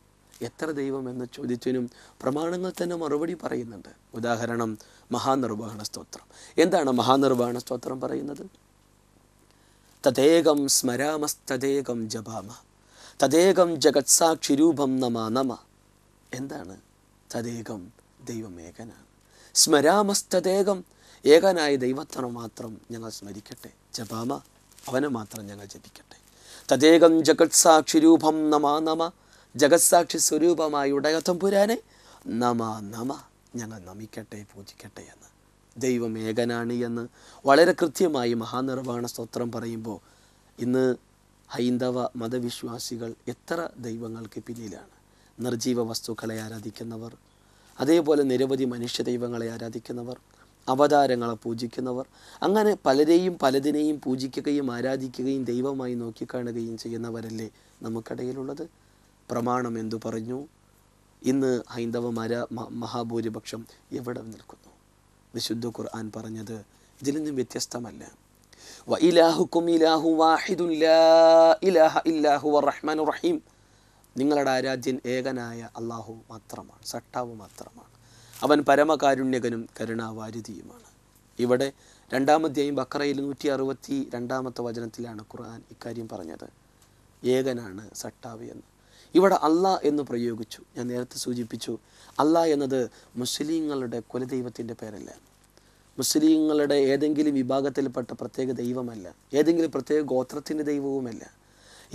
S2: എത്ര ദൈവം എന്ന് ചോദിച്ചതിനും പ്രമാണങ്ങൾ തന്നെ മറുപടി പറയുന്നുണ്ട് ഉദാഹരണം മഹാനിർവഹണ സ്തോത്രം എന്താണ് മഹാനിർവഹണ സ്തോത്രം പറയുന്നത് തദേകം സ്മരാമസ്തദേകം ജപാമ തദേകം രൂപം നമ നമ എന്താണ് തദേകം ഏകനാണ് സ്മരാമസ്തദേകം ഏകനായ ദൈവത്തിനെ മാത്രം ഞങ്ങൾ സ്മരിക്കട്ടെ ജപാമ അവനെ മാത്രം ഞങ്ങൾ ജപിക്കട്ടെ തദേകം ജഗത്സാക്ഷി രൂപം നമ നമ ജഗത്സാക്ഷി സ്വരൂപമായി പുരാനെ നമ നമ ഞങ്ങൾ നമിക്കട്ടെ പൂജിക്കട്ടെ എന്ന് ദൈവം ഏകനാണ് എന്ന് വളരെ കൃത്യമായി മഹാനിർവ്വാണ സ്തോത്രം പറയുമ്പോൾ ഇന്ന് ഹൈന്ദവ മതവിശ്വാസികൾ എത്ര ദൈവങ്ങൾക്ക് പിന്നിലാണ് നിർജീവ വസ്തുക്കളെ ആരാധിക്കുന്നവർ അതേപോലെ നിരവധി മനുഷ്യ ദൈവങ്ങളെ ആരാധിക്കുന്നവർ അവതാരങ്ങളെ പൂജിക്കുന്നവർ അങ്ങനെ പലരെയും പലതിനെയും പൂജിക്കുകയും ആരാധിക്കുകയും ദൈവമായി നോക്കിക്കാണുകയും ചെയ്യുന്നവരല്ലേ നമുക്കിടയിലുള്ളത് പ്രമാണം എന്തു പറഞ്ഞു ഇന്ന് ഹൈന്ദവ മര മഹാഭൂരിപക്ഷം എവിടെ നിൽക്കുന്നു വിശുദ്ധ ഖുർആൻ പറഞ്ഞത് ഇതിൽ നിന്നും വ്യത്യസ്തമല്ല നിങ്ങളുടെ ആരാധ്യൻ ഏകനായ അള്ളാഹു മാത്രമാണ് സട്ടാവ് മാത്രമാണ് അവൻ പരമകാരുണ്യകനും കരുണാവാരിധിയുമാണ് ഇവിടെ രണ്ടാമധ്യായും ബക്കറയിൽ നൂറ്റി അറുപത്തി രണ്ടാമത്തെ വചനത്തിലാണ് ഖുർആൻ ഇക്കാര്യം പറഞ്ഞത് ഏകനാണ് സട്ടാവ് എന്ന് ഇവിടെ അല്ലാ എന്ന് പ്രയോഗിച്ചു ഞാൻ നേരത്തെ സൂചിപ്പിച്ചു അല്ലാ എന്നത് മുസ്ലിങ്ങളുടെ കുലദൈവത്തിൻ്റെ പേരല്ല മുസ്ലിങ്ങളുടെ ഏതെങ്കിലും വിഭാഗത്തിൽപ്പെട്ട പ്രത്യേക ദൈവമല്ല ഏതെങ്കിലും പ്രത്യേക ഗോത്രത്തിൻ്റെ ദൈവവുമല്ല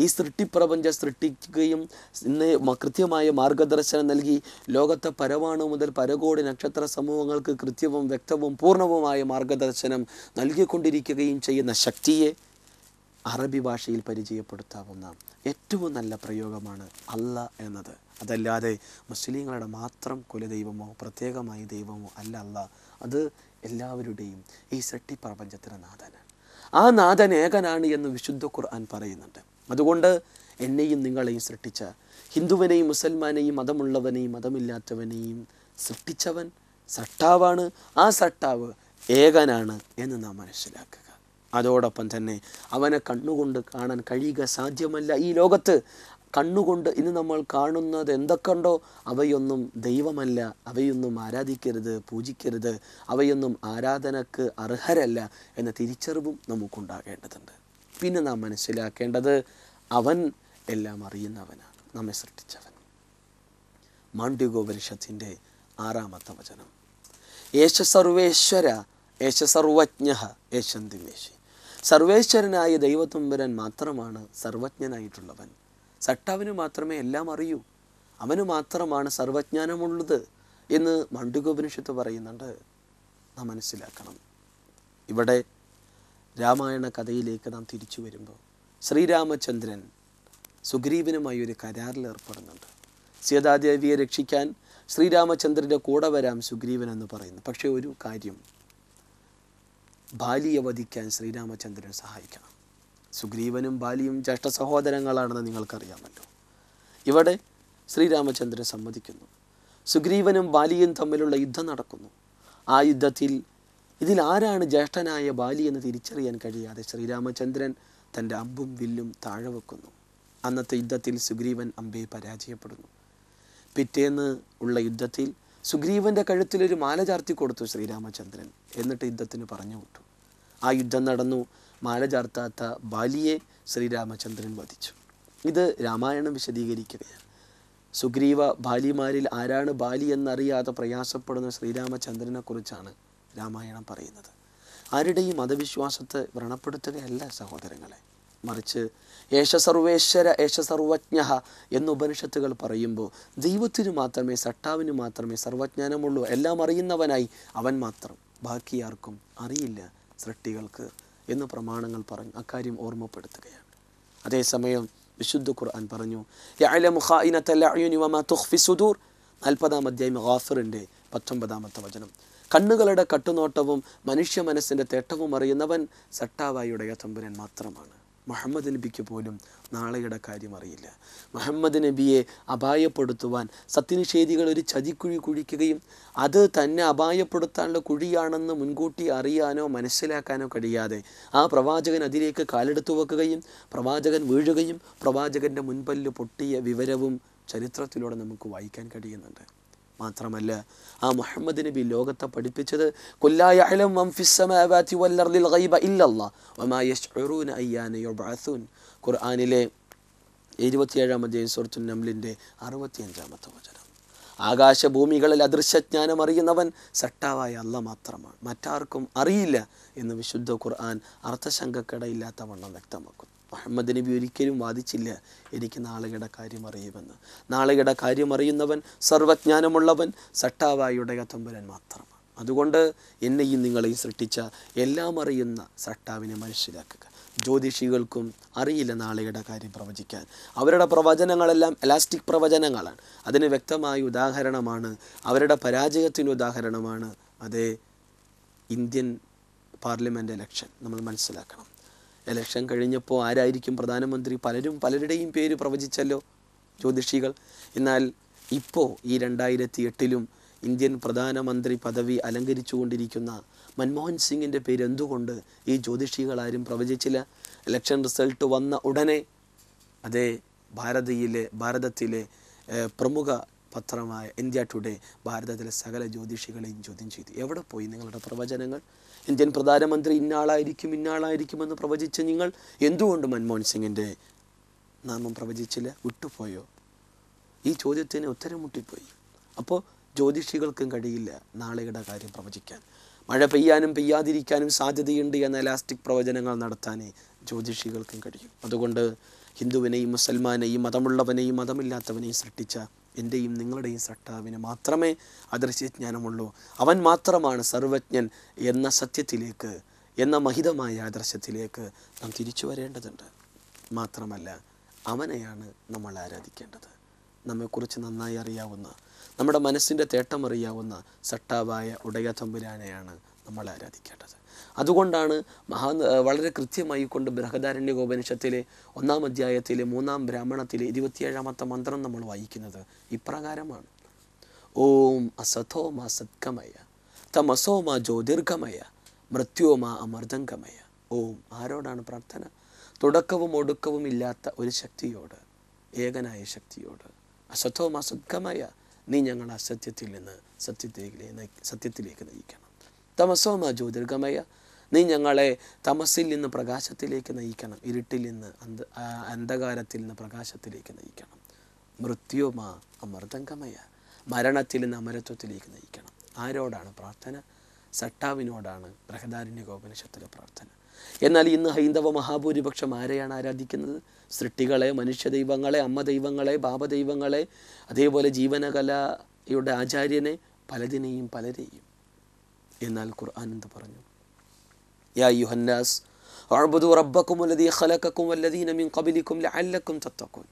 S2: ഈ സൃഷ്ടിപ്രപഞ്ചം സൃഷ്ടിക്കുകയും ഇന്ന് കൃത്യമായ മാർഗദർശനം നൽകി ലോകത്തെ പരമാണു മുതൽ പരകോടി നക്ഷത്ര സമൂഹങ്ങൾക്ക് കൃത്യവും വ്യക്തവും പൂർണ്ണവുമായ മാർഗദർശനം നൽകിക്കൊണ്ടിരിക്കുകയും ചെയ്യുന്ന ശക്തിയെ അറബി ഭാഷയിൽ പരിചയപ്പെടുത്താവുന്ന ഏറ്റവും നല്ല പ്രയോഗമാണ് അല്ല എന്നത് അതല്ലാതെ മുസ്ലിങ്ങളുടെ മാത്രം കുലദൈവമോ പ്രത്യേകമായി ദൈവമോ അല്ല അല്ല അത് എല്ലാവരുടെയും ഈ സൃഷ്ടി പ്രപഞ്ചത്തിന് നാഥനാണ് ആ നാഥൻ ഏകനാണ് എന്ന് വിശുദ്ധ ഖുർആൻ പറയുന്നുണ്ട് അതുകൊണ്ട് എന്നെയും നിങ്ങളെയും സൃഷ്ടിച്ച ഹിന്ദുവിനെയും മുസൽമാനെയും മതമുള്ളവനെയും മതമില്ലാത്തവനെയും സൃഷ്ടിച്ചവൻ സട്ടാവാണ് ആ സട്ടാവ് ഏകനാണ് എന്ന് നാം മനസ്സിലാക്കുക അതോടൊപ്പം തന്നെ അവനെ കണ്ണുകൊണ്ട് കാണാൻ കഴിയുക സാധ്യമല്ല ഈ ലോകത്ത് കണ്ണുകൊണ്ട് ഇന്ന് നമ്മൾ കാണുന്നത് എന്തൊക്കെയുണ്ടോ അവയൊന്നും ദൈവമല്ല അവയൊന്നും ആരാധിക്കരുത് പൂജിക്കരുത് അവയൊന്നും ആരാധനക്ക് അർഹരല്ല എന്ന തിരിച്ചറിവും നമുക്കുണ്ടാകേണ്ടതുണ്ട് പിന്നെ നാം മനസ്സിലാക്കേണ്ടത് അവൻ എല്ലാം അറിയുന്നവനാണ് നമ്മെ സൃഷ്ടിച്ചവൻ മാണ്ഡ്യഗോപനിഷത്തിൻ്റെ ആറാമത്തെ വചനം യേശ സർവേശ്വര യേശ സർവജ്ഞ യേശം സർവേശ്വരനായ ദൈവത്തുമ്പരൻ മാത്രമാണ് സർവജ്ഞനായിട്ടുള്ളവൻ സട്ടാവിന് മാത്രമേ എല്ലാം അറിയൂ അവന് മാത്രമാണ് സർവജ്ഞാനമുള്ളത് എന്ന് മണ്ഡുഗോപനിഷത്ത് പറയുന്നുണ്ട് നാം മനസ്സിലാക്കണം ഇവിടെ രാമായണ കഥയിലേക്ക് നാം തിരിച്ചു വരുമ്പോൾ ശ്രീരാമചന്ദ്രൻ സുഗ്രീവനുമായി ഒരു കരാറിൽ ഏർപ്പെടുന്നുണ്ട് സീതാദേവിയെ രക്ഷിക്കാൻ ശ്രീരാമചന്ദ്രൻ്റെ കൂടെ വരാം സുഗ്രീവൻ എന്ന് പറയുന്നു പക്ഷേ ഒരു കാര്യം ബാലിയെ വധിക്കാൻ ശ്രീരാമചന്ദ്രൻ സഹായിക്കണം സുഗ്രീവനും ബാലിയും ജ്യേഷ്ഠ സഹോദരങ്ങളാണെന്ന് നിങ്ങൾക്കറിയാമല്ലോ ഇവിടെ ശ്രീരാമചന്ദ്രൻ സമ്മതിക്കുന്നു സുഗ്രീവനും ബാലിയും തമ്മിലുള്ള യുദ്ധം നടക്കുന്നു ആ യുദ്ധത്തിൽ ഇതിൽ ആരാണ് ജ്യേഷ്ഠനായ ബാലി എന്ന് തിരിച്ചറിയാൻ കഴിയാതെ ശ്രീരാമചന്ദ്രൻ തൻ്റെ അമ്പും വില്ലും താഴെ വെക്കുന്നു അന്നത്തെ യുദ്ധത്തിൽ സുഗ്രീവൻ അമ്പയെ പരാജയപ്പെടുന്നു പിറ്റേന്ന് ഉള്ള യുദ്ധത്തിൽ സുഗ്രീവൻ്റെ കഴുത്തിലൊരു മാല ചാർത്തി കൊടുത്തു ശ്രീരാമചന്ദ്രൻ എന്നിട്ട് യുദ്ധത്തിന് പറഞ്ഞു വിട്ടു ആ യുദ്ധം നടന്നു മാല ചാർത്താത്ത ബാലിയെ ശ്രീരാമചന്ദ്രൻ വധിച്ചു ഇത് രാമായണം വിശദീകരിക്കുകയാണ് സുഗ്രീവ ബാലിമാരിൽ ആരാണ് ബാലി എന്നറിയാതെ പ്രയാസപ്പെടുന്ന ശ്രീരാമചന്ദ്രനെക്കുറിച്ചാണ് രാമായണം പറയുന്നത് ആരുടെയും മതവിശ്വാസത്തെ വ്രണപ്പെടുത്തുകയല്ല സഹോദരങ്ങളെ മറിച്ച് യേശസർവേശ്വര യേശസർവജ്ഞ യേശ എന്ന് ഉപനിഷത്തുകൾ പറയുമ്പോൾ ദൈവത്തിന് മാത്രമേ സട്ടാവിന് മാത്രമേ സർവജ്ഞാനമുള്ളൂ എല്ലാം അറിയുന്നവനായി അവൻ മാത്രം ബാക്കി ആർക്കും അറിയില്ല സൃഷ്ടികൾക്ക് എന്ന് പ്രമാണങ്ങൾ പറഞ്ഞു അക്കാര്യം ഓർമ്മപ്പെടുത്തുകയാണ് അതേസമയം വിശുദ്ധ ഖുർആൻ പറഞ്ഞു നാൽപ്പതാം അധ്യായം ഗാഫിറിൻ്റെ പത്തൊമ്പതാമത്തെ വചനം കണ്ണുകളുടെ കട്ടുനോട്ടവും മനുഷ്യ മനസ്സിൻ്റെ തേട്ടവും അറിയുന്നവൻ സട്ടാവായിയുടെ തമ്പുരൻ മാത്രമാണ് മുഹമ്മദ് നബിക്ക് പോലും നാളെയുടെ കാര്യം അറിയില്ല മുഹമ്മദ് നബിയെ അപായപ്പെടുത്തുവാൻ സത്യനിഷേധികൾ ഒരു ചതിക്കുഴി കുഴിക്കുകയും അത് തന്നെ അപായപ്പെടുത്താനുള്ള കുഴിയാണെന്ന് മുൻകൂട്ടി അറിയാനോ മനസ്സിലാക്കാനോ കഴിയാതെ ആ പ്രവാചകൻ അതിലേക്ക് കാലെടുത്തു വെക്കുകയും പ്രവാചകൻ വീഴുകയും പ്രവാചകൻ്റെ മുൻപല്ല് പൊട്ടിയ വിവരവും ചരിത്രത്തിലൂടെ നമുക്ക് വായിക്കാൻ കഴിയുന്നുണ്ട് മാത്രമല്ല ആ മുഹമ്മദ് നബി ലോകത്തെ പഠിപ്പിച്ചത് ഖുർആാനിലെ ഇരുപത്തിയേഴാം അധ്യായം സുഹൃത്തു നംലിൻ്റെ അറുപത്തിയഞ്ചാമത്തെ വചനം ആകാശഭൂമികളിൽ അദൃശ്യജ്ഞാനം അറിയുന്നവൻ സട്ടാവായ അല്ല മാത്രമാണ് മറ്റാർക്കും അറിയില്ല എന്ന് വിശുദ്ധ ഖുർആൻ അർത്ഥശങ്കക്കടയില്ലാത്ത വണ്ണം വ്യക്തമാക്കുന്നു മുഹമ്മദ് നബി ഒരിക്കലും വാദിച്ചില്ല എനിക്ക് നാളുകയുടെ കാര്യം അറിയുമെന്ന് നാളുകയുടെ കാര്യം അറിയുന്നവൻ സർവജ്ഞാനമുള്ളവൻ സട്ടാവായുടെ തമ്പുരൻ മാത്രമാണ് അതുകൊണ്ട് എന്നെയും നിങ്ങളെയും സൃഷ്ടിച്ച എല്ലാം അറിയുന്ന സട്ടാവിനെ മനസ്സിലാക്കുക ജ്യോതിഷികൾക്കും അറിയില്ല നാളികയുടെ കാര്യം പ്രവചിക്കാൻ അവരുടെ പ്രവചനങ്ങളെല്ലാം എലാസ്റ്റിക് പ്രവചനങ്ങളാണ് അതിന് വ്യക്തമായ ഉദാഹരണമാണ് അവരുടെ പരാജയത്തിന് ഉദാഹരണമാണ് അതേ ഇന്ത്യൻ പാർലമെൻ്റ് ഇലക്ഷൻ നമ്മൾ മനസ്സിലാക്കണം ഇലക്ഷൻ കഴിഞ്ഞപ്പോൾ ആരായിരിക്കും പ്രധാനമന്ത്രി പലരും പലരുടെയും പേര് പ്രവചിച്ചല്ലോ ജ്യോതിഷികൾ എന്നാൽ ഇപ്പോൾ ഈ രണ്ടായിരത്തി എട്ടിലും ഇന്ത്യൻ പ്രധാനമന്ത്രി പദവി അലങ്കരിച്ചുകൊണ്ടിരിക്കുന്ന മൻമോഹൻ സിംഗിൻ്റെ പേര് എന്തുകൊണ്ട് ഈ ജ്യോതിഷികൾ ആരും പ്രവചിച്ചില്ല ഇലക്ഷൻ റിസൾട്ട് വന്ന ഉടനെ അതേ ഭാരതിയിലെ ഭാരതത്തിലെ പ്രമുഖ പത്രമായ ഇന്ത്യ ടുഡേ ഭാരതത്തിലെ സകല ജ്യോതിഷികളെയും ചോദ്യം ചെയ്തു എവിടെ പോയി നിങ്ങളുടെ പ്രവചനങ്ങൾ ഇന്ത്യൻ പ്രധാനമന്ത്രി ഇന്നാളായിരിക്കും എന്ന് പ്രവചിച്ച നിങ്ങൾ എന്തുകൊണ്ട് മൻമോഹൻ സിംഗിൻ്റെ നാമം പ്രവചിച്ചില്ല വിട്ടുപോയോ ഈ ചോദ്യത്തിന് ഉത്തരം മുട്ടിപ്പോയി അപ്പോൾ ജ്യോതിഷികൾക്കും കഴിയില്ല നാളെയുടെ കാര്യം പ്രവചിക്കാൻ മഴ പെയ്യാനും പെയ്യാതിരിക്കാനും സാധ്യതയുണ്ട് എന്ന ഇലാസ്റ്റിക് പ്രവചനങ്ങൾ നടത്താനേ ജ്യോതിഷികൾക്കും കഴിയും അതുകൊണ്ട് ഹിന്ദുവിനെയും മുസൽമാനെയും മതമുള്ളവനെയും മതമില്ലാത്തവനെയും സൃഷ്ടിച്ച എൻ്റെയും നിങ്ങളുടെയും സട്ടാവിന് മാത്രമേ അദൃശ്യജ്ഞാനമുള്ളൂ അവൻ മാത്രമാണ് സർവജ്ഞൻ എന്ന സത്യത്തിലേക്ക് എന്ന മഹിതമായ ആദർശത്തിലേക്ക് നാം തിരിച്ചു വരേണ്ടതുണ്ട് മാത്രമല്ല അവനെയാണ് നമ്മൾ ആരാധിക്കേണ്ടത് നമ്മെക്കുറിച്ച് നന്നായി അറിയാവുന്ന നമ്മുടെ മനസ്സിൻ്റെ തേട്ടമറിയാവുന്ന സട്ടാവായ ഉടയ തമ്പുരാനെയാണ് നമ്മൾ ആരാധിക്കേണ്ടത് അതുകൊണ്ടാണ് മഹാ വളരെ കൃത്യമായി കൊണ്ട് ഗോപനിഷത്തിലെ ഒന്നാം അധ്യായത്തിലെ മൂന്നാം ബ്രാഹ്മണത്തിലെ ഇരുപത്തിയേഴാമത്തെ മന്ത്രം നമ്മൾ വായിക്കുന്നത് ഇപ്രകാരമാണ് ഓം അസഥോ മാ സത്കമയ തമസോ മാ ജ്യോതിർഘമയ മൃത്യോ മാ ഓം ആരോടാണ് പ്രാർത്ഥന തുടക്കവും ഒടുക്കവും ഇല്ലാത്ത ഒരു ശക്തിയോട് ഏകനായ ശക്തിയോട് അസത്വം അസത്കമായ നീ ഞങ്ങൾ അസത്യത്തിൽ നിന്ന് സത്യത്തിലേക്ക് സത്യത്തിലേക്ക് നയിക്കണം തമസോമ ജ്യോതിർഗമയ നീ ഞങ്ങളെ തമസിൽ നിന്ന് പ്രകാശത്തിലേക്ക് നയിക്കണം ഇരുട്ടിൽ നിന്ന് അന്ധകാരത്തിൽ നിന്ന് പ്രകാശത്തിലേക്ക് നയിക്കണം മൃത്യുമാ അമർദ്ദംഗമയ മരണത്തിൽ നിന്ന് അമരത്വത്തിലേക്ക് നയിക്കണം ആരോടാണ് പ്രാർത്ഥന സട്ടാവിനോടാണ് ബൃഹദാരണ്യ ഗോപനിഷത്തിലെ പ്രാർത്ഥന എന്നാൽ ഇന്ന് ഹൈന്ദവ മഹാഭൂരിപക്ഷം ആരെയാണ് ആരാധിക്കുന്നത് സൃഷ്ടികളെ മനുഷ്യ ദൈവങ്ങളെ അമ്മ ദൈവങ്ങളെ ബാബദൈവങ്ങളെ അതേപോലെ ജീവനകലയുടെ ആചാര്യനെ പലതിനെയും പലരെയും എന്നാൽ ഖുർആാനന്ദ് പറഞ്ഞു يا أيها الناس اعبدوا ربكم الذي خلقكم والذين من قبلكم لعلكم تتقون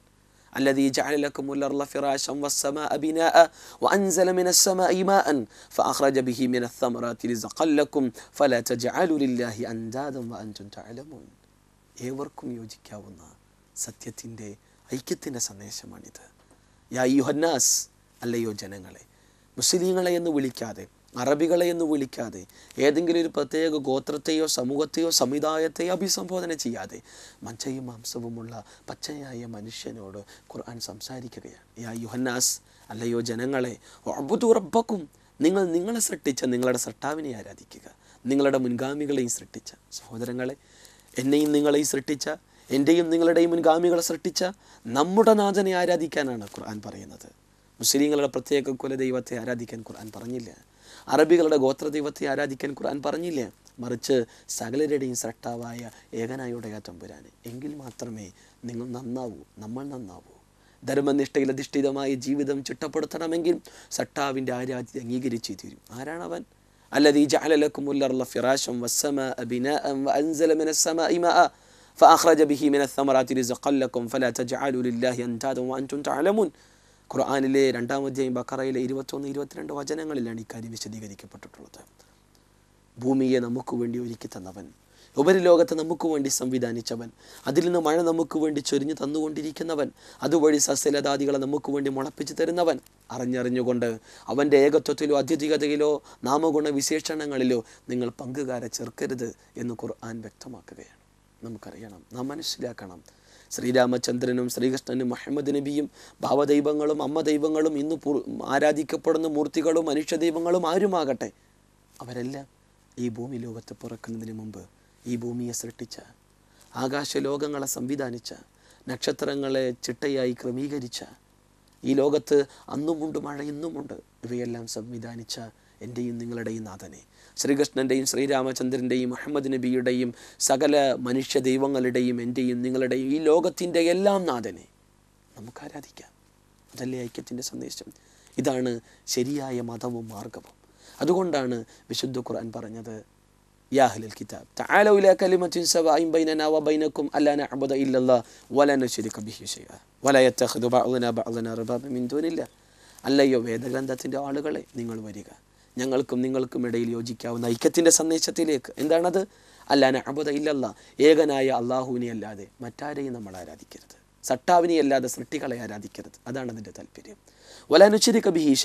S2: الذي جعل لكم الأرض فراشا والسماء بناء وأنزل من السماء ماء فأخرج به من الثمرات رزقا لكم فلا تجعلوا لله أندادا وأنتم تعلمون ഏവർക്കും യോജിക്കാവുന്ന സത്യത്തിൻ്റെ ഐക്യത്തിൻ്റെ സന്ദേശമാണിത് യാ യുഹന്നാസ് അല്ലയോ ജനങ്ങളെ മുസ്ലിങ്ങളെ എന്ന് വിളിക്കാതെ അറബികളെ എന്ന് വിളിക്കാതെ ഏതെങ്കിലും ഒരു പ്രത്യേക ഗോത്രത്തെയോ സമൂഹത്തെയോ സമുദായത്തെയോ അഭിസംബോധന ചെയ്യാതെ മഞ്ചയും മാംസവുമുള്ള പച്ചയായ മനുഷ്യനോട് ഖുർആൻ സംസാരിക്കുകയാണ് യാ യുഹന്നാസ് അല്ലയോ ജനങ്ങളെ ഉറബക്കും നിങ്ങൾ നിങ്ങളെ സൃഷ്ടിച്ച നിങ്ങളുടെ സൃഷ്ടാവിനെ ആരാധിക്കുക നിങ്ങളുടെ മുൻഗാമികളെയും സൃഷ്ടിച്ച സഹോദരങ്ങളെ എന്നെയും നിങ്ങളെയും സൃഷ്ടിച്ച എൻ്റെയും നിങ്ങളുടെയും മുൻഗാമികളെ സൃഷ്ടിച്ച നമ്മുടെ നാഥനെ ആരാധിക്കാനാണ് ഖുർആൻ പറയുന്നത് മുസ്ലിങ്ങളുടെ പ്രത്യേക കുലദൈവത്തെ ആരാധിക്കാൻ ഖുർആൻ പറഞ്ഞില്ല അറബികളുടെ ഗോത്രദൈവത്തെ ആരാധിക്കാൻ ഖുർആൻ പറഞ്ഞില്ലേ മറിച്ച് സകലരുടെയും സൃഷ്ടാവായ ഏകനായുടെ തമ്പുരാന് എങ്കിൽ മാത്രമേ നിങ്ങൾ നന്നാവൂ നമ്മൾ നന്നാവൂ ധർമ്മനിഷ്ഠയിൽ അധിഷ്ഠിതമായ ജീവിതം ചിട്ടപ്പെടുത്തണമെങ്കിൽ സട്ടാവിൻ്റെ ആരാധ്യത അംഗീകരിച്ചു തീരും ആരാണവൻ الذي جعل لكم الأرض فأخرج به من الثمرات رزقا لكم فلا تجعلوا لله أندادا وأنتم تعلمون ഖുർആാനിലെ അധ്യായം ബക്കറയിലെ ഇരുപത്തൊന്ന് ഇരുപത്തിരണ്ട് വചനങ്ങളിലാണ് ഇക്കാര്യം വിശദീകരിക്കപ്പെട്ടിട്ടുള്ളത് ഭൂമിയെ നമുക്ക് വേണ്ടി ഒരുക്കി തന്നവൻ ഉപരിലോകത്തെ നമുക്ക് വേണ്ടി സംവിധാനിച്ചവൻ അതിൽ നിന്ന് മഴ നമുക്ക് വേണ്ടി ചൊരിഞ്ഞു തന്നുകൊണ്ടിരിക്കുന്നവൻ അതുവഴി സസ്യലതാദികളെ നമുക്ക് വേണ്ടി മുളപ്പിച്ചു തരുന്നവൻ അറിഞ്ഞറിഞ്ഞുകൊണ്ട് അവൻ്റെ ഏകത്വത്തിലോ അത്യധികതയിലോ നാമഗുണ വിശേഷണങ്ങളിലോ നിങ്ങൾ പങ്കുകാരെ ചേർക്കരുത് എന്ന് ഖുർആൻ വ്യക്തമാക്കുകയാണ് നമുക്കറിയണം നാം മനസ്സിലാക്കണം ശ്രീരാമചന്ദ്രനും ശ്രീകൃഷ്ണനും മുഹമ്മദ് നബിയും ഭാവദൈവങ്ങളും അമ്മ ദൈവങ്ങളും ഇന്ന് ആരാധിക്കപ്പെടുന്ന മൂർത്തികളും മനുഷ്യ ദൈവങ്ങളും ആരുമാകട്ടെ അവരെല്ലാം ഈ ഭൂമി ലോകത്തെ പുറക്കുന്നതിന് മുമ്പ് ഈ ഭൂമിയെ സൃഷ്ടിച്ച ആകാശ ലോകങ്ങളെ സംവിധാനിച്ച നക്ഷത്രങ്ങളെ ചിട്ടയായി ക്രമീകരിച്ച ഈ ലോകത്ത് അന്നുമുണ്ട് മഴ ഇന്നുമുണ്ട് ഇവയെല്ലാം സംവിധാനിച്ച എൻ്റെയും നിങ്ങളുടെയും നാഥനെ ശ്രീകൃഷ്ണൻ്റെയും ശ്രീരാമചന്ദ്രൻ്റെയും മുഹമ്മദ് നബിയുടെയും സകല മനുഷ്യ ദൈവങ്ങളുടെയും എൻ്റെയും നിങ്ങളുടെയും ഈ ലോകത്തിൻ്റെ എല്ലാം നാഥനെ
S1: നമുക്ക് ആരാധിക്കാം
S2: അതല്ലേ ഐക്യത്തിൻ്റെ സന്ദേശം ഇതാണ് ശരിയായ മതവും മാർഗവും അതുകൊണ്ടാണ് വിശുദ്ധ ഖുർആൻ പറഞ്ഞത് യാഹലിൽ കിതാബ് തആലു ബൈനനാ വബൈനകും അല്ലാ വലാ ബിഹി വലാ മിൻ ദൂനില്ലാ അല്ലയോ വേദഗ്രന്ഥത്തിൻ്റെ ആളുകളെ നിങ്ങൾ വരിക ഞങ്ങൾക്കും നിങ്ങൾക്കും ഇടയിൽ യോജിക്കാവുന്ന ഐക്യത്തിൻ്റെ സന്ദേശത്തിലേക്ക് എന്താണത് അല്ലാന അബുദ ഇല്ലല്ല ഏകനായ അള്ളാഹുവിനെ അല്ലാതെ മറ്റാരെയും നമ്മൾ ആരാധിക്കരുത് സട്ടാവിനെ അല്ലാതെ സൃഷ്ടികളെ ആരാധിക്കരുത് അതാണ് അതിൻ്റെ താല്പര്യം വലനുച്ചരി കബിഹീഷ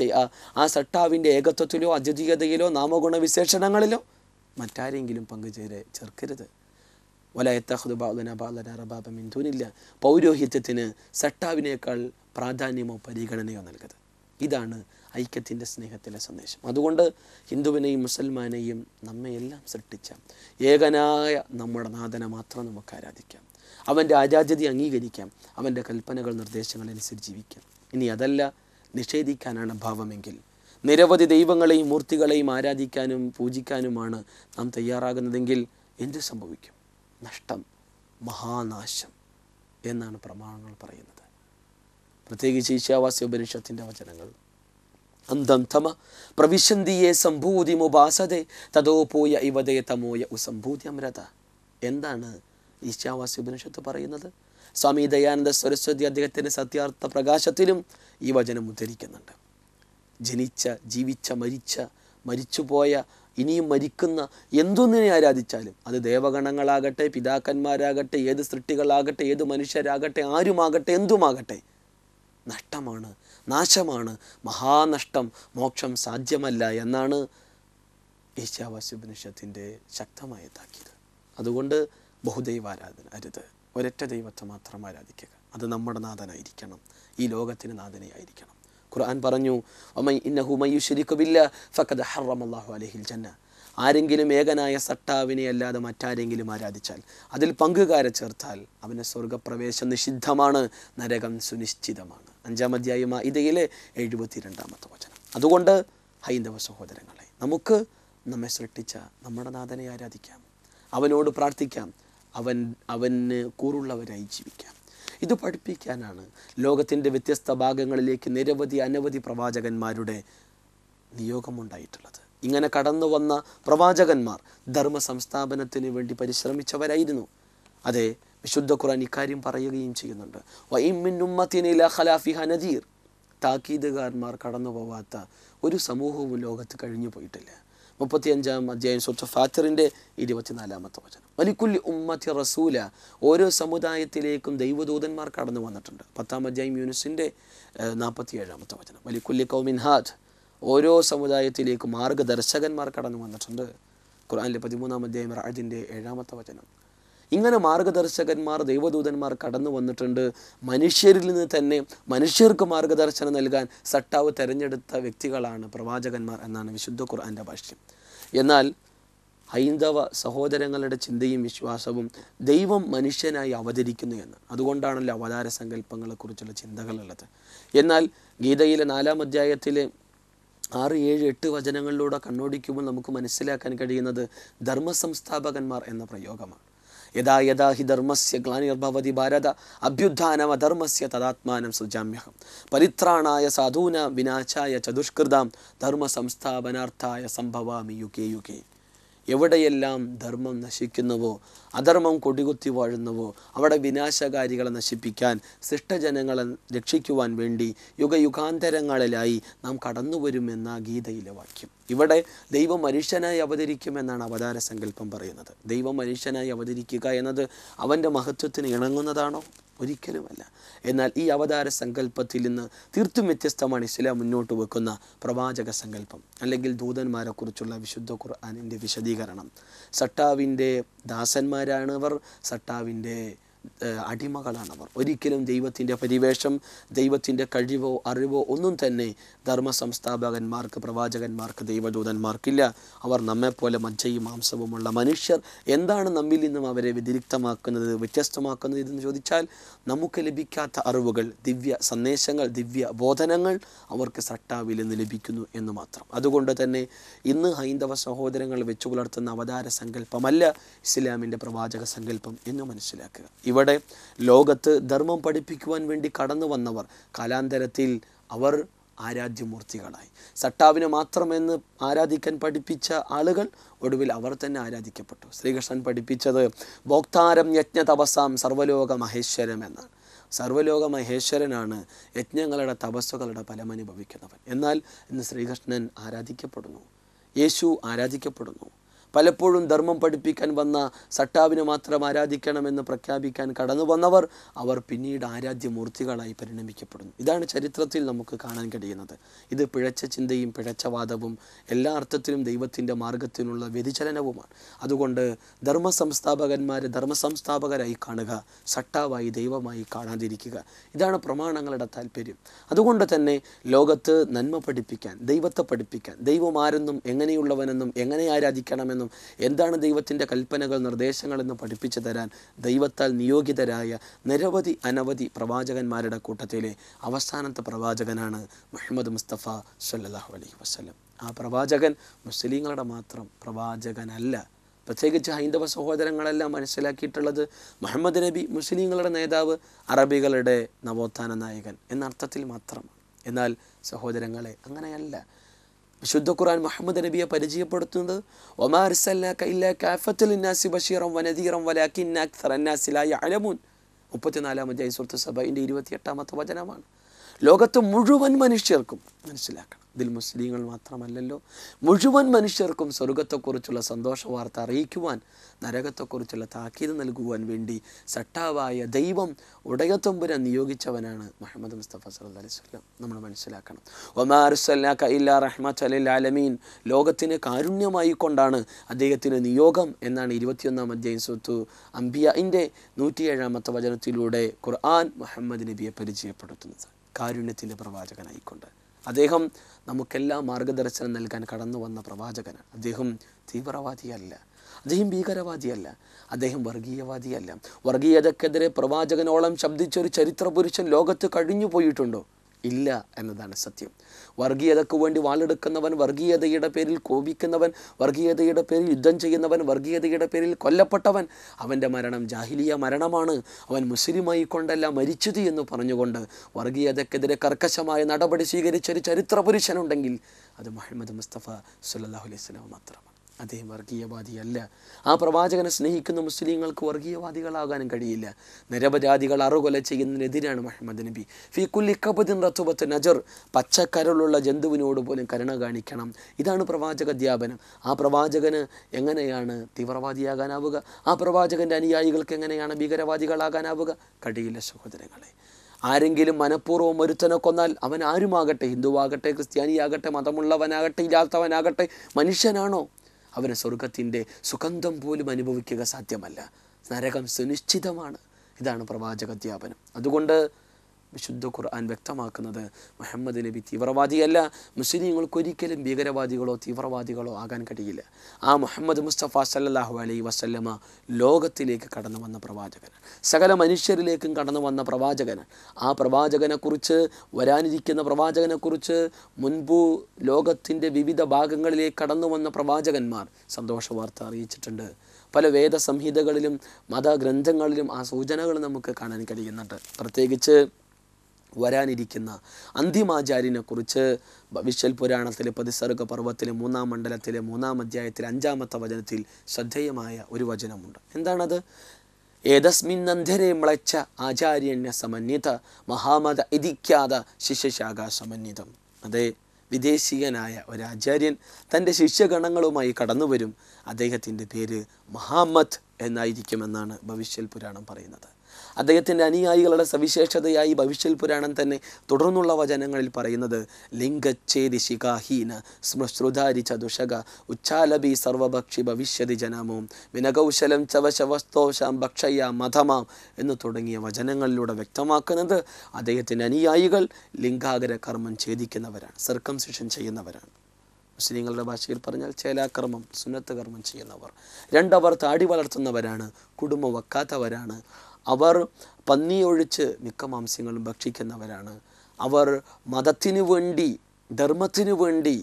S2: ആ സട്ടാവിൻ്റെ ഏകത്വത്തിലോ അജതീയതയിലോ നാമഗുണ വിശേഷണങ്ങളിലോ മറ്റാരെങ്കിലും പങ്കുചേരെ ചേർക്കരുത് മിന്ദൂനില്ല പൗരോഹിത്യത്തിന് സട്ടാവിനേക്കാൾ പ്രാധാന്യമോ പരിഗണനയോ നൽകരുത് ഇതാണ് ഐക്യത്തിൻ്റെ സ്നേഹത്തിലെ സന്ദേശം അതുകൊണ്ട് ഹിന്ദുവിനെയും മുസൽമാനെയും നമ്മയെല്ലാം സൃഷ്ടിച്ച ഏകനായ നമ്മുടെ നാഥനെ മാത്രം നമുക്ക് ആരാധിക്കാം അവൻ്റെ ആചാര്യതി അംഗീകരിക്കാം അവൻ്റെ കൽപ്പനകൾ നിർദ്ദേശങ്ങൾ അനുസരിച്ച് ജീവിക്കാം ഇനി അതല്ല നിഷേധിക്കാനാണ് ഭാവമെങ്കിൽ നിരവധി ദൈവങ്ങളെയും മൂർത്തികളെയും ആരാധിക്കാനും പൂജിക്കാനുമാണ് നാം തയ്യാറാകുന്നതെങ്കിൽ എന്ത് സംഭവിക്കും നഷ്ടം മഹാനാശം എന്നാണ് പ്രമാണങ്ങൾ പറയുന്നത് പ്രത്യേകിച്ച് ഈശാവാസ്യ ഉപനിഷത്തിൻ്റെ വചനങ്ങൾ അന്തം തമ പ്രവിശന്തിയെ സംഭൂതി മുബാസതെ തതോ പോയ ഇവതേ തമോയ ഉസംഭൂതി അമൃത എന്താണ് ഈശാവാസ്യ ഉപനിഷത്ത് പറയുന്നത് സ്വാമി ദയാനന്ദ സരസ്വതി അദ്ദേഹത്തിൻ്റെ സത്യാർത്ഥ പ്രകാശത്തിലും ഈ വചനം ഉദ്ധരിക്കുന്നുണ്ട് ജനിച്ച ജീവിച്ച മരിച്ച മരിച്ചുപോയ ഇനിയും മരിക്കുന്ന എന്തൊന്നിനെ ആരാധിച്ചാലും അത് ദേവഗണങ്ങളാകട്ടെ പിതാക്കന്മാരാകട്ടെ ഏത് സൃഷ്ടികളാകട്ടെ ഏത് മനുഷ്യരാകട്ടെ ആരുമാകട്ടെ എന്തുമാകട്ടെ നഷ്ടമാണ് നാശമാണ് മഹാനഷ്ടം മോക്ഷം സാധ്യമല്ല എന്നാണ് ഈശാവാസ്യുപനിഷത്തിൻ്റെ ശക്തമായ താക്കീത് അതുകൊണ്ട് ബഹുദൈവാരാധന അരുത് ഒരൊറ്റ ദൈവത്തെ മാത്രം ആരാധിക്കുക അത് നമ്മുടെ നാഥനായിരിക്കണം ഈ ലോകത്തിന് നാഥനെയായിരിക്കണം ഖുർആൻ പറഞ്ഞു അലഹിൽ ജന്ന ആരെങ്കിലും ഏകനായ സട്ടാവിനെ അല്ലാതെ മറ്റാരെങ്കിലും ആരാധിച്ചാൽ അതിൽ പങ്കുകാരെ ചേർത്താൽ അവൻ്റെ സ്വർഗപ്രവേശം നിഷിദ്ധമാണ് നരകം സുനിശ്ചിതമാണ് അഞ്ചാം അധ്യായ മായിതയിലെ എഴുപത്തിരണ്ടാമത്തെ വചനം അതുകൊണ്ട് ഹൈന്ദവ സഹോദരങ്ങളെ നമുക്ക് നമ്മെ സൃഷ്ടിച്ച നമ്മുടെ നാഥനെ ആരാധിക്കാം അവനോട് പ്രാർത്ഥിക്കാം അവൻ അവന് കൂറുള്ളവരായി ജീവിക്കാം ഇത് പഠിപ്പിക്കാനാണ് ലോകത്തിൻ്റെ വ്യത്യസ്ത ഭാഗങ്ങളിലേക്ക് നിരവധി അനവധി പ്രവാചകന്മാരുടെ നിയോഗമുണ്ടായിട്ടുള്ളത് ഇങ്ങനെ കടന്നു വന്ന പ്രവാചകന്മാർ ധർമ്മ സംസ്ഥാപനത്തിന് വേണ്ടി പരിശ്രമിച്ചവരായിരുന്നു അതെ വിശുദ്ധ ഖുറാൻ ഇക്കാര്യം പറയുകയും ചെയ്യുന്നുണ്ട് വൈമിൻ ഉമ്മത്തിനില നദീർ താക്കീതുകാരന്മാർ കടന്നു പോവാത്ത ഒരു സമൂഹവും ലോകത്ത് കഴിഞ്ഞു പോയിട്ടില്ല മുപ്പത്തിയഞ്ചാം അധ്യായം സുഹൃത്ത് ഫാത്തിറിൻ്റെ ഇരുപത്തിനാലാമത്തെ വചനം വലിക്കുല്ലി ഉമ്മത്തി റസൂല ഓരോ സമുദായത്തിലേക്കും ദൈവദൂതന്മാർ കടന്നു വന്നിട്ടുണ്ട് പത്താം അധ്യായം യൂനിസിൻ്റെ നാൽപ്പത്തിയേഴാമത്തെ വചനം വലിക്കുല്ലി കൗമിൻഹാദ് ഓരോ സമുദായത്തിലേക്കും മാർഗദർശകന്മാർ കടന്നു വന്നിട്ടുണ്ട് ഖുർആാനിലെ പതിമൂന്നാം അധ്യായം റാജിൻ്റെ ഏഴാമത്തെ വചനം ഇങ്ങനെ മാർഗദർശകന്മാർ ദൈവദൂതന്മാർ കടന്നു വന്നിട്ടുണ്ട് മനുഷ്യരിൽ നിന്ന് തന്നെ മനുഷ്യർക്ക് മാർഗദർശനം നൽകാൻ സട്ടാവ് തിരഞ്ഞെടുത്ത വ്യക്തികളാണ് പ്രവാചകന്മാർ എന്നാണ് വിശുദ്ധ ഖുർആൻ്റെ ഭാഷ്യം എന്നാൽ ഹൈന്ദവ സഹോദരങ്ങളുടെ ചിന്തയും വിശ്വാസവും ദൈവം മനുഷ്യനായി അവതരിക്കുന്നു എന്ന് അതുകൊണ്ടാണല്ലോ അവതാര സങ്കല്പങ്ങളെക്കുറിച്ചുള്ള ചിന്തകളുള്ളത് എന്നാൽ ഗീതയിലെ നാലാം അധ്യായത്തിലെ ആറ് ഏഴ് എട്ട് വചനങ്ങളിലൂടെ കണ്ണോടിക്കുമ്പോൾ നമുക്ക് മനസ്സിലാക്കാൻ കഴിയുന്നത് സംസ്ഥാപകന്മാർ എന്ന പ്രയോഗമാണ് യഥാ യഥാ ഹി ധർമ്മസ്യ ഗ്ലാനിർഭവതി ഭാരത അഭ്യുത്ഥാനം ധർമ്മസ്യ തദാത്മാനം സൃജാമ്യഹം പരിത്രാണായ സാധൂന വിനാശായ ചതുഷ്കൃതാം ധർമ്മ സംസ്ഥാപനാർത്ഥായ സംഭവാമി യുഗേ യുഗേ എവിടെയെല്ലാം ധർമ്മം നശിക്കുന്നുവോ അധർമ്മം കൊടികുത്തി വാഴുന്നുവോ അവിടെ വിനാശകാരികളെ നശിപ്പിക്കാൻ ശിഷ്ടജനങ്ങളെ രക്ഷിക്കുവാൻ വേണ്ടി യുഗയുഗാന്തരങ്ങളിലായി നാം കടന്നു വരുമെന്ന ഗീതയിലെ വാക്യം ഇവിടെ ദൈവം മനുഷ്യനായി അവതരിക്കുമെന്നാണ് അവതാര സങ്കല്പം പറയുന്നത് ദൈവം മനുഷ്യനായി അവതരിക്കുക എന്നത് അവൻ്റെ മഹത്വത്തിന് ഇണങ്ങുന്നതാണോ ഒരിക്കലുമല്ല എന്നാൽ ഈ അവതാര സങ്കല്പത്തിൽ നിന്ന് തീർത്തും വ്യത്യസ്തമാണ് ഇസ്ലാം മുന്നോട്ട് വെക്കുന്ന പ്രവാചക സങ്കല്പം അല്ലെങ്കിൽ ദൂതന്മാരെക്കുറിച്ചുള്ള വിശുദ്ധ ഖുർആാനിൻ്റെ വിശദീകരണം സട്ടാവിൻ്റെ ദാസന്മാരാണവർ സട്ടാവിൻ്റെ അടിമകളാണ് അവർ ഒരിക്കലും ദൈവത്തിൻ്റെ പരിവേഷം ദൈവത്തിൻ്റെ കഴിവോ അറിവോ ഒന്നും തന്നെ ധർമ്മ സംസ്ഥാപകന്മാർക്ക് പ്രവാചകന്മാർക്ക് ദൈവദൂതന്മാർക്കില്ല അവർ നമ്മെപ്പോലെ മജ്ജയും മാംസവുമുള്ള മനുഷ്യർ എന്താണ് നമ്മിൽ നിന്നും അവരെ വ്യതിരിക്തമാക്കുന്നത് വ്യത്യസ്തമാക്കുന്നത് എന്ന് ചോദിച്ചാൽ നമുക്ക് ലഭിക്കാത്ത അറിവുകൾ ദിവ്യ സന്ദേശങ്ങൾ ദിവ്യ ബോധനങ്ങൾ അവർക്ക് സട്ടാവിൽ നിന്ന് ലഭിക്കുന്നു എന്ന് മാത്രം അതുകൊണ്ട് തന്നെ ഇന്ന് ഹൈന്ദവ സഹോദരങ്ങൾ വെച്ചു പുലർത്തുന്ന അവതാര സങ്കല്പമല്ല ഇസ്ലാമിൻ്റെ പ്രവാചക സങ്കല്പം എന്ന് മനസ്സിലാക്കുക ഇവിടെ ലോകത്ത് ധർമ്മം പഠിപ്പിക്കുവാൻ വേണ്ടി കടന്നു വന്നവർ കാലാന്തരത്തിൽ അവർ ആരാധ്യമൂർത്തികളായി സട്ടാവിനെ മാത്രമെന്ന് ആരാധിക്കാൻ പഠിപ്പിച്ച ആളുകൾ ഒടുവിൽ അവർ തന്നെ ആരാധിക്കപ്പെട്ടു ശ്രീകൃഷ്ണൻ പഠിപ്പിച്ചത് ഭോക്താരം യജ്ഞ തപസാം സർവലോക മഹേശ്വരം എന്നാണ് സർവലോക മഹേശ്വരനാണ് യജ്ഞങ്ങളുടെ തപസ്സുകളുടെ ഫലം അനുഭവിക്കുന്നവൻ എന്നാൽ ഇന്ന് ശ്രീകൃഷ്ണൻ ആരാധിക്കപ്പെടുന്നു യേശു ആരാധിക്കപ്പെടുന്നു പലപ്പോഴും ധർമ്മം പഠിപ്പിക്കാൻ വന്ന സട്ടാവിനെ മാത്രം ആരാധിക്കണമെന്ന് പ്രഖ്യാപിക്കാൻ കടന്നു വന്നവർ അവർ പിന്നീട് ആരാധ്യമൂർത്തികളായി പരിണമിക്കപ്പെടുന്നു ഇതാണ് ചരിത്രത്തിൽ നമുക്ക് കാണാൻ കഴിയുന്നത് ഇത് പിഴച്ച ചിന്തയും പിഴച്ച വാദവും എല്ലാ അർത്ഥത്തിലും ദൈവത്തിൻ്റെ മാർഗത്തിനുള്ള വ്യതിചലനവുമാണ് അതുകൊണ്ട് ധർമ്മ സംസ്ഥാപകന്മാരെ ധർമ്മ സംസ്ഥാപകരായി കാണുക സട്ടാവായി ദൈവമായി കാണാതിരിക്കുക ഇതാണ് പ്രമാണങ്ങളുടെ താല്പര്യം അതുകൊണ്ട് തന്നെ ലോകത്ത് നന്മ പഠിപ്പിക്കാൻ ദൈവത്തെ പഠിപ്പിക്കാൻ ദൈവം ആരെന്നും എങ്ങനെയുള്ളവനെന്നും എങ്ങനെ ആരാധിക്കണമെന്നും തരാനും എന്താണ് ദൈവത്തിൻ്റെ കൽപ്പനകൾ നിർദ്ദേശങ്ങളെന്ന് പഠിപ്പിച്ചു തരാൻ ദൈവത്താൽ നിയോഗിതരായ നിരവധി അനവധി പ്രവാചകന്മാരുടെ കൂട്ടത്തിലെ അവസാനത്തെ പ്രവാചകനാണ് മുഹമ്മദ് മുസ്തഫ സല്ലാഹു അലൈഹി വസ്ലം ആ പ്രവാചകൻ മുസ്ലിങ്ങളുടെ മാത്രം പ്രവാചകനല്ല പ്രത്യേകിച്ച് ഹൈന്ദവ സഹോദരങ്ങളെല്ലാം മനസ്സിലാക്കിയിട്ടുള്ളത് മുഹമ്മദ് നബി മുസ്ലിങ്ങളുടെ നേതാവ് അറബികളുടെ നവോത്ഥാന നായകൻ എന്ന അർത്ഥത്തിൽ മാത്രമാണ് എന്നാൽ സഹോദരങ്ങളെ അങ്ങനെയല്ല വിശുദ്ധ ഖുർആൻ മുഹമ്മദ് നബിയെ പരിചയപ്പെടുത്തുന്നത് ഒമാർ കാഫത്തുലിന്നാസി ബഷീറം വനദീറം വലാഖിൻ അക്സർ അന്നാസിലായ അലമൂൻ മുപ്പത്തിനാലാം അധ്യായ സുഹൃത്ത് സഭ ഇതിൻ്റെ ഇരുപത്തിയെട്ടാമത്തെ വചനമാണ് ലോകത്ത് മുഴുവൻ മനുഷ്യർക്കും മനസ്സിലാക്കണം ഇതിൽ മുസ്ലിങ്ങൾ മാത്രമല്ലല്ലോ മുഴുവൻ മനുഷ്യർക്കും സ്വർഗത്തെക്കുറിച്ചുള്ള സന്തോഷ വാർത്ത അറിയിക്കുവാൻ നരകത്തെക്കുറിച്ചുള്ള താക്കീത് നൽകുവാൻ വേണ്ടി സട്ടാവായ ദൈവം ഉടയത്തൊമ്പുര നിയോഗിച്ചവനാണ് മുഹമ്മദ് മുസ്തഫ സല്ലു അലൈഹി സ്വലം നമ്മൾ മനസ്സിലാക്കണം ഒമാറുസല്ലാക്ക ഇല്ല റഹ്മത്ത് അലി ആലമീൻ ലോകത്തിന് കാരുണ്യമായി കൊണ്ടാണ് അദ്ദേഹത്തിന് നിയോഗം എന്നാണ് ഇരുപത്തിയൊന്നാം അധ്യായം സ്വത്തു ഇൻ്റെ നൂറ്റിയേഴാമത്തെ വചനത്തിലൂടെ ഖുർആൻ മുഹമ്മദ് നബിയെ പരിചയപ്പെടുത്തുന്നത് കാരുണ്യത്തിൻ്റെ പ്രവാചകനായിക്കൊണ്ട് അദ്ദേഹം നമുക്കെല്ലാം മാർഗദർശനം നൽകാൻ കടന്നു വന്ന പ്രവാചകനാണ് അദ്ദേഹം തീവ്രവാദിയല്ല അദ്ദേഹം ഭീകരവാദിയല്ല അദ്ദേഹം വർഗീയവാദിയല്ല വർഗീയതക്കെതിരെ പ്രവാചകനോളം ശബ്ദിച്ചൊരു ചരിത്ര പുരുഷൻ ലോകത്ത് കഴിഞ്ഞു പോയിട്ടുണ്ടോ ഇല്ല എന്നതാണ് സത്യം വർഗീയതയ്ക്ക് വേണ്ടി വാളെടുക്കുന്നവൻ വർഗീയതയുടെ പേരിൽ കോപിക്കുന്നവൻ വർഗീയതയുടെ പേരിൽ യുദ്ധം ചെയ്യുന്നവൻ വർഗീയതയുടെ പേരിൽ കൊല്ലപ്പെട്ടവൻ അവൻ്റെ മരണം ജാഹിലിയ മരണമാണ് അവൻ മുസ്ലിമായി കൊണ്ടല്ല മരിച്ചത് എന്ന് പറഞ്ഞുകൊണ്ട് വർഗീയതക്കെതിരെ കർക്കശമായ നടപടി സ്വീകരിച്ചൊരു ചരിത്ര പുരുഷനുണ്ടെങ്കിൽ അത് മുഹമ്മദ് മുസ്തഫ സുല്ലാഹു അലൈഹി സ്വലാം മാത്രമാണ് അദ്ദേഹം വർഗീയവാദിയല്ല ആ പ്രവാചകനെ സ്നേഹിക്കുന്ന മുസ്ലിങ്ങൾക്ക് വർഗീയവാദികളാകാനും കഴിയില്ല നിരപരാധികൾ അറുകൊല ചെയ്യുന്നതിനെതിരാണ് മുഹമ്മദ് നബി ഫി കുല്ലി കബദിൻ റത്തുബത്ത് നജർ പച്ചക്കരളുള്ള ജന്തുവിനോട് പോലും കരുണ കാണിക്കണം ഇതാണ് പ്രവാചക അധ്യാപനം ആ പ്രവാചകന് എങ്ങനെയാണ് തീവ്രവാദിയാകാനാവുക ആ പ്രവാചകൻ്റെ അനുയായികൾക്ക് എങ്ങനെയാണ് ഭീകരവാദികളാകാനാവുക കഴിയില്ല സഹോദരങ്ങളെ ആരെങ്കിലും മനഃപൂർവ്വം ഒരുത്തനെ കൊന്നാൽ അവൻ ആരുമാകട്ടെ ഹിന്ദുവാകട്ടെ ക്രിസ്ത്യാനിയാകട്ടെ മതമുള്ളവനാകട്ടെ ഇല്ലാത്തവനാകട്ടെ മനുഷ്യനാണോ അവന് സ്വർഗത്തിൻ്റെ സുഗന്ധം പോലും അനുഭവിക്കുക സാധ്യമല്ല നരകം സുനിശ്ചിതമാണ് ഇതാണ് അധ്യാപനം അതുകൊണ്ട് വിശുദ്ധ ഖുർആൻ വ്യക്തമാക്കുന്നത് മുഹമ്മദ് നബി തീവ്രവാദിയല്ല മുസ്ലിങ്ങൾക്ക് ഒരിക്കലും ഭീകരവാദികളോ തീവ്രവാദികളോ ആകാൻ കഴിയില്ല ആ മുഹമ്മദ് മുസ്തഫ സല്ലാഹു അലൈ വസല്ലമ ലോകത്തിലേക്ക് കടന്നു വന്ന പ്രവാചകനാണ് സകല മനുഷ്യരിലേക്കും കടന്നു വന്ന പ്രവാചകനാണ് ആ പ്രവാചകനെക്കുറിച്ച് വരാനിരിക്കുന്ന പ്രവാചകനെക്കുറിച്ച് മുൻപ് ലോകത്തിൻ്റെ വിവിധ ഭാഗങ്ങളിലേക്ക് കടന്നു വന്ന പ്രവാചകന്മാർ സന്തോഷ വാർത്ത അറിയിച്ചിട്ടുണ്ട് പല വേദ സംഹിതകളിലും മതഗ്രന്ഥങ്ങളിലും ആ സൂചനകൾ നമുക്ക് കാണാൻ കഴിയുന്നുണ്ട് പ്രത്യേകിച്ച് വരാനിരിക്കുന്ന അന്തിമാചാര്യനെക്കുറിച്ച് ഭവിഷ്യൽ പുരാണത്തിലെ പതിസർഗ പർവ്വത്തിലെ മൂന്നാം മണ്ഡലത്തിലെ മൂന്നാം അധ്യായത്തിലെ അഞ്ചാമത്തെ വചനത്തിൽ ശ്രദ്ധേയമായ ഒരു വചനമുണ്ട് എന്താണത് അന്ധരെ മ്ളച്ച ആചാര്യണ്യ സമന്വിത മഹാമത ഇതിക്കാത ശിഷ്യശാഖ സമന്വിതം അതെ വിദേശീയനായ ഒരു ആചാര്യൻ തൻ്റെ ശിഷ്യഗണങ്ങളുമായി കടന്നു വരും അദ്ദേഹത്തിൻ്റെ പേര് മഹാമത് എന്നായിരിക്കുമെന്നാണ് ഭവിഷ്യൽ പുരാണം പറയുന്നത് അദ്ദേഹത്തിൻ്റെ അനുയായികളുടെ സവിശേഷതയായി ഭവിഷ്യൽ പുരാണം തന്നെ തുടർന്നുള്ള വചനങ്ങളിൽ പറയുന്നത് ലിംഗച്ഛേദി ശിഖാഹീന സ്മശ്രുധാരി ചതുഷക ഉച്ചാലബി സർവഭക്ഷി ഭവിഷ്യതി ജനമോ വിനകൗശലം ചവശവസ്തോഷാം ഭക്ഷയ മതമാം എന്ന് തുടങ്ങിയ വചനങ്ങളിലൂടെ വ്യക്തമാക്കുന്നത് അദ്ദേഹത്തിൻ്റെ അനുയായികൾ ലിംഗാഗ്ര കർമ്മം ഛേദിക്കുന്നവരാണ് സർക്കംസിഷൻ ചെയ്യുന്നവരാണ് മുസ്ലിങ്ങളുടെ ഭാഷയിൽ പറഞ്ഞാൽ ചേലാകർമ്മം സുന്നത്ത് കർമ്മം ചെയ്യുന്നവർ രണ്ടവർ താടി വളർത്തുന്നവരാണ് കുടുംബം വക്കാത്തവരാണ് അവർ പന്നിയൊഴിച്ച് മിക്ക മാംസ്യങ്ങളും ഭക്ഷിക്കുന്നവരാണ് അവർ മതത്തിനു വേണ്ടി ധർമ്മത്തിനു വേണ്ടി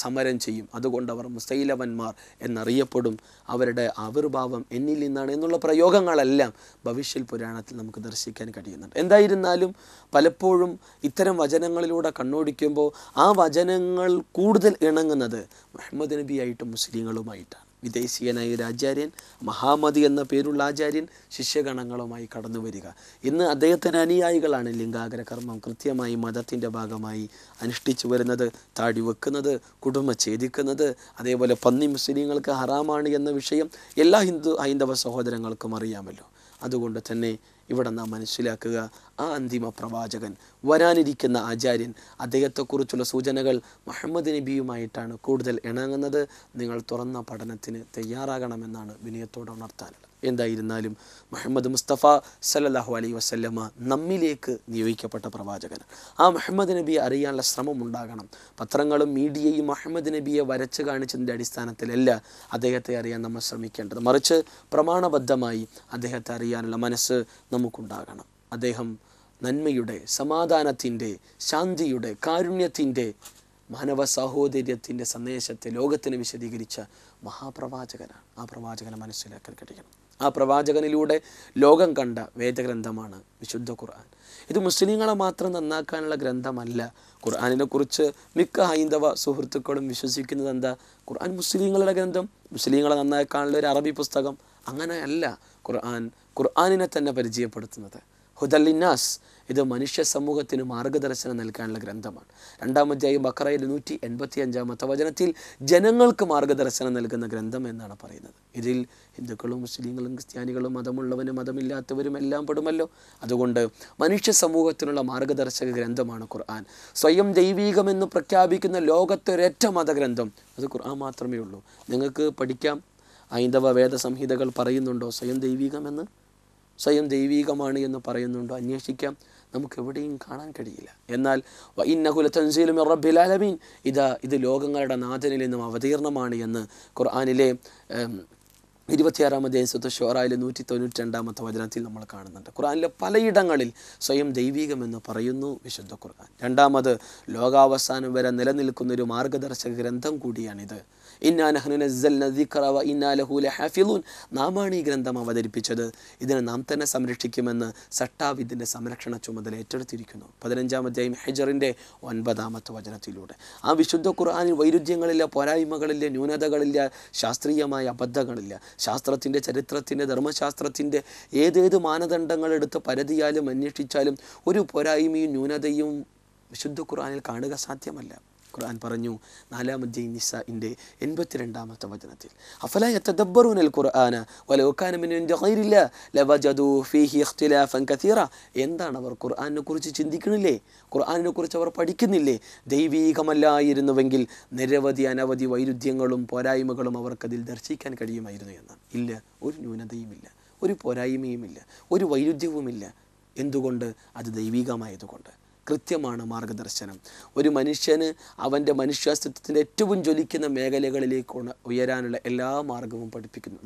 S2: സമരം ചെയ്യും അതുകൊണ്ട് അവർ മുസ്തൈലവന്മാർ എന്നറിയപ്പെടും അവരുടെ ആവിർഭാവം എന്നിൽ നിന്നാണ് എന്നുള്ള പ്രയോഗങ്ങളെല്ലാം ഭവിഷ്യൽ പുരാണത്തിൽ നമുക്ക് ദർശിക്കാൻ കഴിയുന്നുണ്ട് എന്തായിരുന്നാലും പലപ്പോഴും ഇത്തരം വചനങ്ങളിലൂടെ കണ്ണോടിക്കുമ്പോൾ ആ വചനങ്ങൾ കൂടുതൽ ഇണങ്ങുന്നത് മുഹമ്മദ് നബിയായിട്ടും മുസ്ലിങ്ങളുമായിട്ടാണ് വിദേശീയനായ ഒരു ആചാര്യൻ മഹാമതി എന്ന പേരുള്ള ആചാര്യൻ ശിഷ്യഗണങ്ങളുമായി കടന്നു വരിക ഇന്ന് അദ്ദേഹത്തിന് അനുയായികളാണ് ലിംഗാഗ്ര കർമ്മം കൃത്യമായി മതത്തിൻ്റെ ഭാഗമായി അനുഷ്ഠിച്ചു വരുന്നത് താടി വെക്കുന്നത് കുടുംബ ഛേദിക്കുന്നത് അതേപോലെ പന്നി മുസ്ലിങ്ങൾക്ക് ഹറാമാണ് എന്ന വിഷയം എല്ലാ ഹിന്ദു ഹൈന്ദവ സഹോദരങ്ങൾക്കും അറിയാമല്ലോ അതുകൊണ്ട് തന്നെ ഇവിടെ നാം മനസ്സിലാക്കുക ആ അന്തിമ പ്രവാചകൻ വരാനിരിക്കുന്ന ആചാര്യൻ അദ്ദേഹത്തെക്കുറിച്ചുള്ള സൂചനകൾ മുഹമ്മദ് നബിയുമായിട്ടാണ് കൂടുതൽ ഇണങ്ങുന്നത് നിങ്ങൾ തുറന്ന പഠനത്തിന് തയ്യാറാകണമെന്നാണ് വിനയത്തോടെ ഉണർത്താനുള്ളത് എന്തായിരുന്നാലും മുഹമ്മദ് മുസ്തഫ സല്ലാഹു അലൈ വസ്ല്ലമ്മ നമ്മിലേക്ക് നിയോഗിക്കപ്പെട്ട പ്രവാചകൻ ആ മുഹമ്മദ് നബിയെ അറിയാനുള്ള ശ്രമം ഉണ്ടാകണം പത്രങ്ങളും മീഡിയയും മുഹമ്മദ് നബിയെ വരച്ച് കാണിച്ചതിൻ്റെ അടിസ്ഥാനത്തിലല്ല അദ്ദേഹത്തെ അറിയാൻ നമ്മൾ ശ്രമിക്കേണ്ടത് മറിച്ച് പ്രമാണബദ്ധമായി അദ്ദേഹത്തെ അറിയാനുള്ള മനസ്സ് നമുക്കുണ്ടാകണം അദ്ദേഹം നന്മയുടെ സമാധാനത്തിൻ്റെ ശാന്തിയുടെ കാരുണ്യത്തിൻ്റെ മാനവ സാഹോദര്യത്തിൻ്റെ സന്ദേശത്തെ ലോകത്തിന് വിശദീകരിച്ച മഹാപ്രവാചകനാണ് ആ പ്രവാചകനെ മനസ്സിലാക്കാൻ കഴിയണം ആ പ്രവാചകനിലൂടെ ലോകം കണ്ട വേദഗ്രന്ഥമാണ് വിശുദ്ധ ഖുർആൻ ഇത് മുസ്ലിങ്ങളെ മാത്രം നന്നാക്കാനുള്ള ഗ്രന്ഥമല്ല ഖുർആാനിനെക്കുറിച്ച് മിക്ക ഹൈന്ദവ സുഹൃത്തുക്കളും വിശ്വസിക്കുന്നത് എന്താ ഖുർആൻ മുസ്ലിങ്ങളുടെ ഗ്രന്ഥം മുസ്ലിങ്ങളെ നന്നാക്കാനുള്ള ഒരു അറബി പുസ്തകം അങ്ങനെയല്ല ഖുർആൻ ഖുർആാനിനെ തന്നെ പരിചയപ്പെടുത്തുന്നത് ഹുദല്ലിനാസ് ഇത് മനുഷ്യ സമൂഹത്തിന് മാർഗദർശനം നൽകാനുള്ള ഗ്രന്ഥമാണ് രണ്ടാം അധ്യായം ബക്കറയിലെ നൂറ്റി എൺപത്തി അഞ്ചാമത്തെ വചനത്തിൽ ജനങ്ങൾക്ക് മാർഗദർശനം നൽകുന്ന ഗ്രന്ഥം എന്നാണ് പറയുന്നത് ഇതിൽ ഹിന്ദുക്കളും മുസ്ലിങ്ങളും ക്രിസ്ത്യാനികളും മതമുള്ളവനും മതമില്ലാത്തവരും എല്ലാം പെടുമല്ലോ അതുകൊണ്ട് മനുഷ്യ സമൂഹത്തിനുള്ള മാർഗദർശക ഗ്രന്ഥമാണ് ഖുർആൻ സ്വയം ദൈവീകമെന്ന് പ്രഖ്യാപിക്കുന്ന ലോകത്തൊരൊറ്റ മതഗ്രന്ഥം അത് ഖുർആൻ മാത്രമേ ഉള്ളൂ നിങ്ങൾക്ക് പഠിക്കാം ഹൈന്ദവ വേദ സംഹിതകൾ പറയുന്നുണ്ടോ സ്വയം ദൈവീകമെന്ന് സ്വയം ദൈവീകമാണ് എന്ന് പറയുന്നുണ്ടോ അന്വേഷിക്കാം നമുക്ക് എവിടെയും കാണാൻ കഴിയില്ല എന്നാൽ ഇന്നഹുലീൻ ഇത് ഇത് ലോകങ്ങളുടെ നാഥനിൽ നിന്നും അവതീർണമാണ് എന്ന് ഖുർആാനിലെ ഇരുപത്തിയാറാം അധ്യായം സ്വത്ത് നൂറ്റി തൊണ്ണൂറ്റി രണ്ടാമത്തെ വചനത്തിൽ നമ്മൾ കാണുന്നുണ്ട് ഖുർആാനിലെ പലയിടങ്ങളിൽ സ്വയം ദൈവീകമെന്ന് പറയുന്നു വിശുദ്ധ ഖുർആൻ രണ്ടാമത് ലോകാവസാനം വരെ നിലനിൽക്കുന്നൊരു മാർഗദർശക ഗ്രന്ഥം കൂടിയാണിത് നാമാണ് ഈ ഗ്രന്ഥം അവതരിപ്പിച്ചത് ഇതിനെ നാം തന്നെ സംരക്ഷിക്കുമെന്ന് സട്ടാവ് ഇതിൻ്റെ സംരക്ഷണ ചുമതല ഏറ്റെടുത്തിരിക്കുന്നു പതിനഞ്ചാം അധ്യായം ഹെജറിൻ്റെ ഒൻപതാമത്തെ വചനത്തിലൂടെ ആ വിശുദ്ധ ഖുർആാനിൽ വൈരുദ്ധ്യങ്ങളില്ല പോരായ്മകളില്ല ന്യൂനതകളില്ല ശാസ്ത്രീയമായ അബദ്ധങ്ങളില്ല ശാസ്ത്രത്തിൻ്റെ ചരിത്രത്തിൻ്റെ ധർമ്മശാസ്ത്രത്തിൻ്റെ ഏതേത് മാനദണ്ഡങ്ങൾ എടുത്ത് പരതിയാലും അന്വേഷിച്ചാലും ഒരു പോരായ്മയും ന്യൂനതയും വിശുദ്ധ ഖുർആാനിൽ കാണുക സാധ്യമല്ല ഖുർആൻ പറഞ്ഞു നാലാമത്തെ അധ്യയം നിസാഇൻ്റെ എൺപത്തിരണ്ടാമത്തെ വചനത്തിൽ അഫലായ ഖുർആന എന്താണ് അവർ ഖുർആനെ കുറിച്ച് ചിന്തിക്കണില്ലേ ഖുർആനെ കുറിച്ച് അവർ പഠിക്കുന്നില്ലേ ദൈവീകമല്ലായിരുന്നുവെങ്കിൽ നിരവധി അനവധി വൈരുദ്ധ്യങ്ങളും പോരായ്മകളും അവർക്കതിൽ ദർശിക്കാൻ കഴിയുമായിരുന്നു എന്ന് ഇല്ല ഒരു ന്യൂനതയുമില്ല ഒരു പോരായ്മയുമില്ല ഒരു വൈരുദ്ധ്യവുമില്ല എന്തുകൊണ്ട് അത് ദൈവീകമായതുകൊണ്ട് കൃത്യമാണ് മാർഗദർശനം ഒരു മനുഷ്യന് അവൻ്റെ മനുഷ്യാസ്തിത്വത്തിൻ്റെ ഏറ്റവും ജ്വലിക്കുന്ന മേഖലകളിലേക്ക് ഉയരാനുള്ള എല്ലാ മാർഗവും പഠിപ്പിക്കുന്നു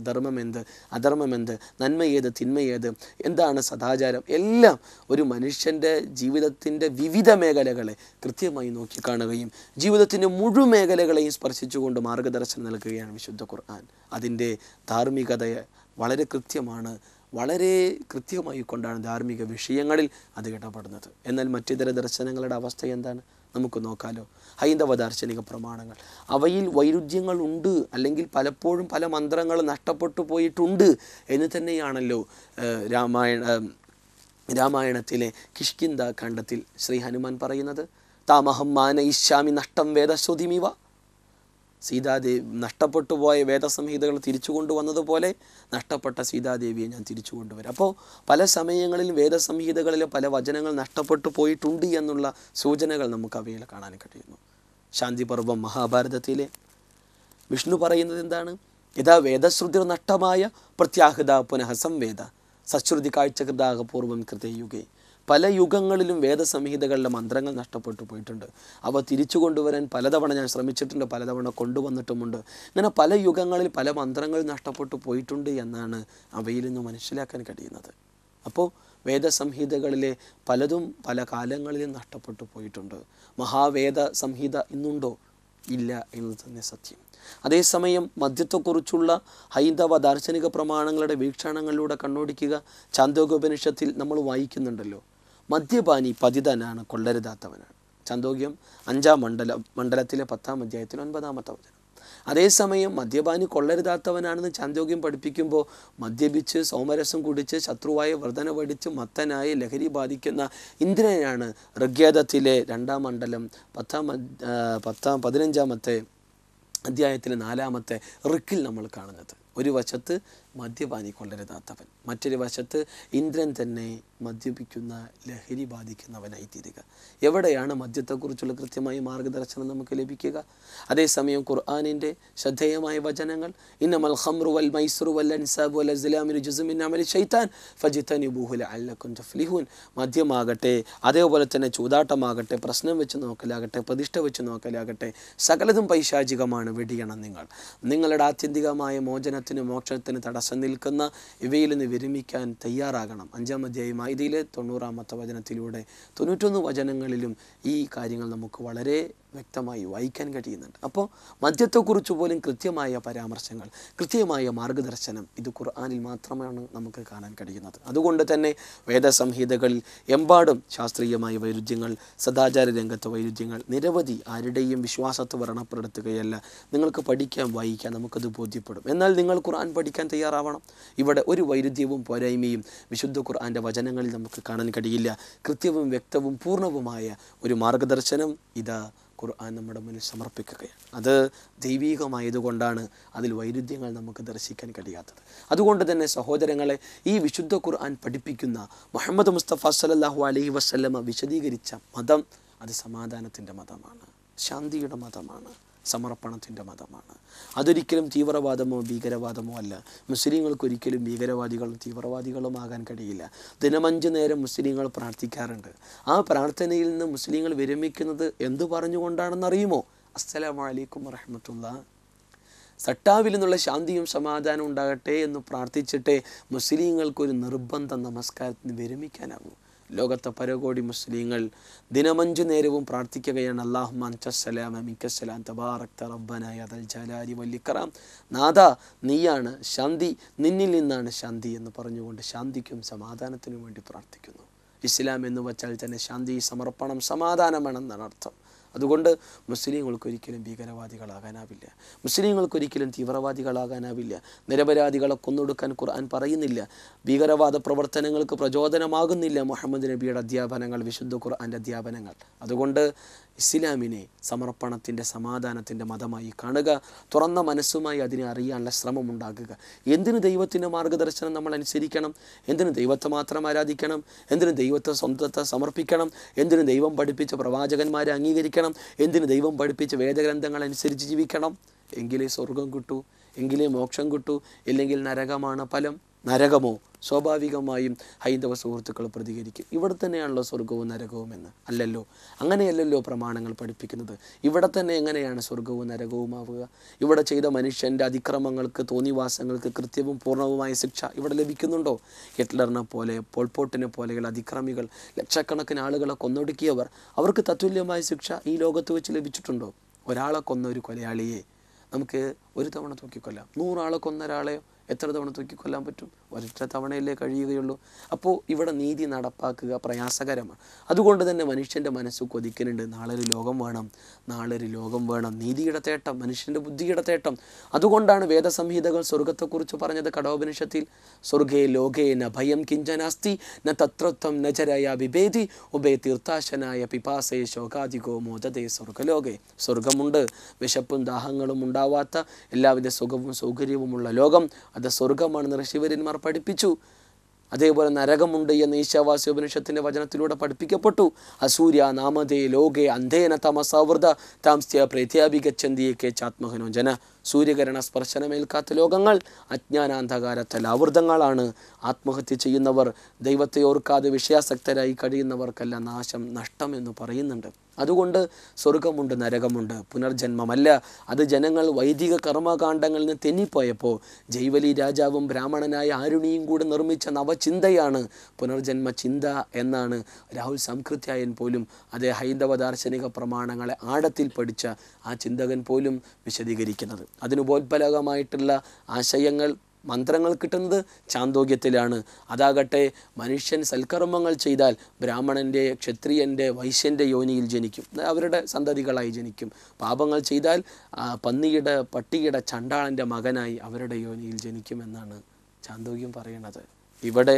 S2: നന്മ ഏത് തിന്മ ഏത് എന്താണ് സദാചാരം എല്ലാം ഒരു മനുഷ്യൻ്റെ ജീവിതത്തിൻ്റെ വിവിധ മേഖലകളെ കൃത്യമായി നോക്കിക്കാണുകയും ജീവിതത്തിൻ്റെ മുഴു മേഖലകളെയും സ്പർശിച്ചുകൊണ്ട് മാർഗദർശനം നൽകുകയാണ് വിശുദ്ധ ഖുർആൻ അതിൻ്റെ ധാർമ്മികതയെ വളരെ കൃത്യമാണ് വളരെ കൃത്യമായി കൊണ്ടാണ് ധാർമ്മിക വിഷയങ്ങളിൽ അത് ഇടപെടുന്നത് എന്നാൽ മറ്റിതര ദർശനങ്ങളുടെ അവസ്ഥ എന്താണ് നമുക്ക് നോക്കാലോ ഹൈന്ദവ ദാർശനിക പ്രമാണങ്ങൾ അവയിൽ വൈരുദ്ധ്യങ്ങൾ ഉണ്ട് അല്ലെങ്കിൽ പലപ്പോഴും പല മന്ത്രങ്ങൾ നഷ്ടപ്പെട്ടു പോയിട്ടുണ്ട് എന്ന് തന്നെയാണല്ലോ രാമായണ രാമായണത്തിലെ കിഷ്കിന്ദ ഖണ്ഡത്തിൽ ശ്രീ ഹനുമാൻ പറയുന്നത് താമഹം മാന ഇശ്യാമി നഷ്ടം വേദശ്രുതിമിവ സീതാദേവി നഷ്ടപ്പെട്ടു പോയ വേദസംഹിതകൾ തിരിച്ചു കൊണ്ടുവന്നതുപോലെ നഷ്ടപ്പെട്ട സീതാദേവിയെ ഞാൻ തിരിച്ചു കൊണ്ടുവരും അപ്പോൾ പല സമയങ്ങളിലും വേദസംഹിതകളിലെ പല വചനങ്ങൾ നഷ്ടപ്പെട്ടു പോയിട്ടുണ്ട് എന്നുള്ള സൂചനകൾ നമുക്ക് അവയിൽ കാണാൻ കഴിയുന്നു ശാന്തിപർവം മഹാഭാരതത്തിലെ വിഷ്ണു പറയുന്നത് എന്താണ് യഥാ വേദശ്രുതിർ നഷ്ടമായ പ്രത്യാഹിത പുനഃസംവേദ സശ്രുതി കാഴ്ചകൃതാഹപൂർവം കൃതയുഗേ പല യുഗങ്ങളിലും വേദസംഹിതകളുടെ മന്ത്രങ്ങൾ നഷ്ടപ്പെട്ടു പോയിട്ടുണ്ട് അവ തിരിച്ചു കൊണ്ടുവരാൻ പലതവണ ഞാൻ ശ്രമിച്ചിട്ടുണ്ട് പലതവണ കൊണ്ടുവന്നിട്ടുമുണ്ട് ഇങ്ങനെ പല യുഗങ്ങളിൽ പല മന്ത്രങ്ങൾ നഷ്ടപ്പെട്ടു പോയിട്ടുണ്ട് എന്നാണ് അവയിൽ നിന്ന് മനസ്സിലാക്കാൻ കഴിയുന്നത് അപ്പോൾ വേദസംഹിതകളിലെ പലതും പല കാലങ്ങളിലും നഷ്ടപ്പെട്ടു പോയിട്ടുണ്ട് മഹാവേദ സംഹിത ഇന്നുണ്ടോ ഇല്ല എന്നത് തന്നെ സത്യം അതേസമയം മദ്യത്തെക്കുറിച്ചുള്ള ഹൈന്ദവ ദാർശനിക പ്രമാണങ്ങളുടെ വീക്ഷണങ്ങളിലൂടെ കണ്ണോടിക്കുക ചാന്തോഗോപനിഷത്തിൽ നമ്മൾ വായിക്കുന്നുണ്ടല്ലോ മദ്യപാനി പതിതനാണ് കൊള്ളരുതാത്തവനാണ് ചാന്തോഗ്യം അഞ്ചാം മണ്ഡല മണ്ഡലത്തിലെ പത്താം അധ്യായത്തിൽ ഒൻപതാമത്തെ വചനം അതേസമയം മദ്യപാനി കൊള്ളരുതാത്തവനാണെന്ന് ചാന്തോഗ്യം പഠിപ്പിക്കുമ്പോൾ മദ്യപിച്ച് സോമരസം കുടിച്ച് ശത്രുവായ വർധന പഠിച്ച് മത്തനായി ലഹരി ബാധിക്കുന്ന ഇന്ദ്രനാണ് ഋഗ്വേദത്തിലെ രണ്ടാം മണ്ഡലം പത്താം പത്താം പതിനഞ്ചാമത്തെ അധ്യായത്തിലെ നാലാമത്തെ ഋക്കിൽ നമ്മൾ കാണുന്നത് ഒരു വശത്ത് മദ്യപാനി കൊള്ളരുതാത്തവൻ മറ്റൊരു വശത്ത് ഇന്ദ്രൻ തന്നെ മദ്യപിക്കുന്ന ലഹരി ബാധിക്കുന്നവനായി തീരുക എവിടെയാണ് മദ്യത്തെക്കുറിച്ചുള്ള കൃത്യമായ മാർഗദർശനം നമുക്ക് ലഭിക്കുക അതേസമയം ഖുർആാനിൻ്റെ ശ്രദ്ധേയമായ വചനങ്ങൾ ഇന്നമൽ ഖംറു വൽ മൈസുറു വൽ അൻസാബ് വൽ അസ്ലാമിൻ ജുസുമിൻ അമൽ ഷൈത്താൻ ഫജിത്തനി ബുഹുൽ അല്ലക്കും മദ്യമാകട്ടെ അതേപോലെ തന്നെ ചൂതാട്ടമാകട്ടെ പ്രശ്നം വെച്ച് നോക്കലാകട്ടെ പ്രതിഷ്ഠ വെച്ച് നോക്കലാകട്ടെ സകലതും പൈശാചികമാണ് വെടിയണം നിങ്ങൾ നിങ്ങളുടെ ആത്യന്തികമായ മോചനത്തിന് മോക്ഷത്തിന് തടസ്സം ശ്വാസം നിൽക്കുന്ന ഇവയിൽ നിന്ന് വിരമിക്കാൻ തയ്യാറാകണം അഞ്ചാം അധ്യായം ആയതിയിലെ തൊണ്ണൂറാമത്തെ വചനത്തിലൂടെ തൊണ്ണൂറ്റൊന്ന് വചനങ്ങളിലും ഈ കാര്യങ്ങൾ നമുക്ക് വളരെ വ്യക്തമായി വായിക്കാൻ കഴിയുന്നുണ്ട് അപ്പോൾ മദ്യത്തെക്കുറിച്ച് പോലും കൃത്യമായ പരാമർശങ്ങൾ കൃത്യമായ മാർഗദർശനം ഇത് ഖുർആാനിൽ മാത്രമാണ് നമുക്ക് കാണാൻ കഴിയുന്നത് അതുകൊണ്ട് തന്നെ വേദസംഹിതകളിൽ എമ്പാടും ശാസ്ത്രീയമായ വൈരുദ്ധ്യങ്ങൾ സദാചാര രംഗത്തെ വൈരുദ്ധ്യങ്ങൾ നിരവധി ആരുടെയും വിശ്വാസത്തെ വരണപ്പെടുത്തുകയല്ല നിങ്ങൾക്ക് പഠിക്കാൻ വായിക്കാൻ നമുക്കത് ബോധ്യപ്പെടും എന്നാൽ നിങ്ങൾ ഖുർആൻ പഠിക്കാൻ തയ്യാറാണ് ഉണ്ടാവണം ഇവിടെ ഒരു വൈരുദ്ധ്യവും പോരായ്മയും വിശുദ്ധ ഖുർആാൻ്റെ വചനങ്ങളിൽ നമുക്ക് കാണാൻ കഴിയില്ല കൃത്യവും വ്യക്തവും പൂർണ്ണവുമായ ഒരു മാർഗദർശനം ഇതാ ഖുർആൻ നമ്മുടെ മുന്നിൽ സമർപ്പിക്കുകയാണ് അത് ദൈവീകമായതുകൊണ്ടാണ് അതിൽ വൈരുദ്ധ്യങ്ങൾ നമുക്ക് ദർശിക്കാൻ കഴിയാത്തത് അതുകൊണ്ട് തന്നെ സഹോദരങ്ങളെ ഈ വിശുദ്ധ ഖുർആൻ പഠിപ്പിക്കുന്ന മുഹമ്മദ് മുസ്തഫ സലല്ലാഹു അലൈഹി വസ്ലമ വിശദീകരിച്ച മതം അത് സമാധാനത്തിൻ്റെ മതമാണ് ശാന്തിയുടെ മതമാണ് സമർപ്പണത്തിൻ്റെ മതമാണ് അതൊരിക്കലും തീവ്രവാദമോ ഭീകരവാദമോ അല്ല മുസ്ലിങ്ങൾക്കൊരിക്കലും ഒരിക്കലും ഭീകരവാദികളും തീവ്രവാദികളും ആകാൻ കഴിയില്ല ദിനമഞ്ച് നേരം മുസ്ലിങ്ങൾ പ്രാർത്ഥിക്കാറുണ്ട് ആ പ്രാർത്ഥനയിൽ നിന്ന് മുസ്ലിങ്ങൾ വിരമിക്കുന്നത് എന്തു പറഞ്ഞുകൊണ്ടാണെന്നറിയുമോ അസ്സലാമലൈക്കും വറഹമത്തുള്ള സട്ടാവിൽ നിന്നുള്ള ശാന്തിയും സമാധാനവും ഉണ്ടാകട്ടെ എന്ന് പ്രാർത്ഥിച്ചിട്ടേ മുസ്ലിങ്ങൾക്കൊരു ഒരു നിർബന്ധ നമസ്കാരത്തിന് വിരമിക്കാനാകൂ ലോകത്തെ പരകോടി മുസ്ലിങ്ങൾ ദിനമഞ്ചു നേരവും പ്രാർത്ഥിക്കുകയാണ് അള്ളാഹു ജലാലി നാഥ നീയാണ് ശാന്തി നിന്നിൽ നിന്നാണ് ശാന്തി എന്ന് പറഞ്ഞുകൊണ്ട് ശാന്തിക്കും സമാധാനത്തിനും വേണ്ടി പ്രാർത്ഥിക്കുന്നു ഇസ്ലാം എന്ന് വച്ചാൽ തന്നെ ശാന്തി സമർപ്പണം സമാധാനമാണെന്നാണ് അർത്ഥം അതുകൊണ്ട് മുസ്ലിങ്ങൾക്ക് ഒരിക്കലും ഭീകരവാദികളാകാനാവില്ല മുസ്ലിങ്ങൾക്ക് ഒരിക്കലും തീവ്രവാദികളാകാനാവില്ല നിരപരാധികളെ കൊന്നൊടുക്കാൻ ഖുർആൻ പറയുന്നില്ല ഭീകരവാദ പ്രവർത്തനങ്ങൾക്ക് പ്രചോദനമാകുന്നില്ല മുഹമ്മദ് നബിയുടെ അധ്യാപനങ്ങൾ വിശുദ്ധ ഖുർആൻ്റെ അധ്യാപനങ്ങൾ അതുകൊണ്ട് ഇസ്ലാമിനെ സമർപ്പണത്തിൻ്റെ സമാധാനത്തിൻ്റെ മതമായി കാണുക തുറന്ന മനസ്സുമായി അതിനെ അറിയാനുള്ള ശ്രമമുണ്ടാക്കുക എന്തിന് ദൈവത്തിൻ്റെ മാർഗദർശനം നമ്മൾ അനുസരിക്കണം എന്തിന് ദൈവത്തെ മാത്രം ആരാധിക്കണം എന്തിന് ദൈവത്തെ സ്വന്തത്തെ സമർപ്പിക്കണം എന്തിന് ദൈവം പഠിപ്പിച്ച പ്രവാചകന്മാരെ അംഗീകരിക്കണം എന്തിന് ദൈവം പഠിപ്പിച്ച വേദഗ്രന്ഥങ്ങൾ അനുസരിച്ച് ജീവിക്കണം എങ്കിലേ സ്വർഗം കിട്ടൂ എങ്കിലേ മോക്ഷം കിട്ടൂ ഇല്ലെങ്കിൽ നരകമാണ് ഫലം നരകമോ സ്വാഭാവികമായും ഹൈന്ദവ സുഹൃത്തുക്കൾ പ്രതികരിക്കും ഇവിടെ തന്നെയാണല്ലോ സ്വർഗവും നരകവും എന്ന് അല്ലല്ലോ അങ്ങനെയല്ലല്ലോ പ്രമാണങ്ങൾ പഠിപ്പിക്കുന്നത് ഇവിടെ തന്നെ എങ്ങനെയാണ് സ്വർഗവും നരകവുമാവുക ഇവിടെ ചെയ്ത മനുഷ്യൻ്റെ അതിക്രമങ്ങൾക്ക് തോന്നിവാസങ്ങൾക്ക് കൃത്യവും പൂർണ്ണവുമായ ശിക്ഷ ഇവിടെ ലഭിക്കുന്നുണ്ടോ ഹിറ്റ്ലറിനെ പോലെ പോൾപോട്ടിനെ പോലെയുള്ള അതിക്രമികൾ ലക്ഷക്കണക്കിന് ആളുകളെ കൊന്നൊടുക്കിയവർ അവർക്ക് തത്തുല്യമായ ശിക്ഷ ഈ ലോകത്ത് വെച്ച് ലഭിച്ചിട്ടുണ്ടോ ഒരാളെ കൊന്ന ഒരു കൊലയാളിയെ നമുക്ക് ഒരു തവണ തൂക്കിക്കൊല്ലാം നൂറാളെ കൊന്ന ഒരാളെയോ എത്ര തവണ തൂക്കിക്കൊല്ലാൻ പറ്റും ഒരൊറ്റ തവണയല്ലേ കഴിയുകയുള്ളൂ അപ്പോൾ ഇവിടെ നീതി നടപ്പാക്കുക പ്രയാസകരമാണ് അതുകൊണ്ട് തന്നെ മനുഷ്യൻ്റെ മനസ്സ് കൊതിക്കുന്നുണ്ട് നാളൊരു ലോകം വേണം നാളൊരു ലോകം വേണം നീതിയുടെ തേട്ടം മനുഷ്യൻ്റെ ബുദ്ധിയുടെ തേട്ടം അതുകൊണ്ടാണ് വേദസംഹിതകൾ സ്വർഗത്തെക്കുറിച്ച് പറഞ്ഞത് കടോപനിഷത്തിൽ സ്വർഗേ ലോകേ ന ഭയം കിഞ്ചനാസ്തി ന തത്രത്വം നജരയ വിഭേദി ഉഭയ തീർത്ഥാശനായ പിപാസേ ശോകാധികോ മോദതേ സ്വർഗലോകേ സ്വർഗമുണ്ട് വിശപ്പും ദാഹങ്ങളും ഉണ്ടാവാത്ത എല്ലാവിധ സുഖവും സൗകര്യവുമുള്ള ലോകം അത് സ്വർഗമാണെന്ന് ഋഷിവര്യന്മാർ പഠിപ്പിച്ചു അതേപോലെ നരകമുണ്ട് എന്ന ഈശാവാസി ഉപനിഷത്തിൻ്റെ വചനത്തിലൂടെ പഠിപ്പിക്കപ്പെട്ടു അസൂര്യ നാമതേ ലോകേ അന്ധേന തമസാവൃത താംസ്യ ചന്തിയെ കെ ചാത്മഹനോജന സൂര്യകരണ സ്പർശനമേൽക്കാത്ത ലോകങ്ങൾ അജ്ഞാനാന്ധകാരത്തിൽ ആവൃതങ്ങളാണ് ആത്മഹത്യ ചെയ്യുന്നവർ ദൈവത്തെ ഓർക്കാതെ വിഷയാസക്തരായി കഴിയുന്നവർക്കല്ല നാശം നഷ്ടം എന്ന് പറയുന്നുണ്ട് അതുകൊണ്ട് സ്വർഗമുണ്ട് നരകമുണ്ട് പുനർജന്മമല്ല അത് ജനങ്ങൾ വൈദിക കർമ്മകാണ്ഡങ്ങളിൽ നിന്ന് തെന്നിപ്പോയപ്പോൾ ജൈവലി രാജാവും ബ്രാഹ്മണനായ ആരുണിയും കൂടെ നിർമ്മിച്ച നവചിന്തയാണ് പുനർജന്മ ചിന്ത എന്നാണ് രാഹുൽ സംകൃത്യായൻ പോലും അതേ ഹൈന്ദവ ദാർശനിക പ്രമാണങ്ങളെ ആഴത്തിൽ പഠിച്ച ആ ചിന്തകൻ പോലും വിശദീകരിക്കുന്നത് അതിനുപോത്ബലകമായിട്ടുള്ള ആശയങ്ങൾ മന്ത്രങ്ങൾ കിട്ടുന്നത് ചാന്തോഗ്യത്തിലാണ് അതാകട്ടെ മനുഷ്യൻ സൽക്കർമ്മങ്ങൾ ചെയ്താൽ ബ്രാഹ്മണൻ്റെ ക്ഷത്രിയൻ്റെ വൈശ്യൻ്റെ യോനിയിൽ ജനിക്കും അവരുടെ സന്തതികളായി ജനിക്കും പാപങ്ങൾ ചെയ്താൽ പന്നിയുടെ പട്ടിയുടെ ചണ്ടാളൻ്റെ മകനായി അവരുടെ യോനിയിൽ ജനിക്കുമെന്നാണ് ചാന്തോഗ്യം പറയുന്നത് ഇവിടെ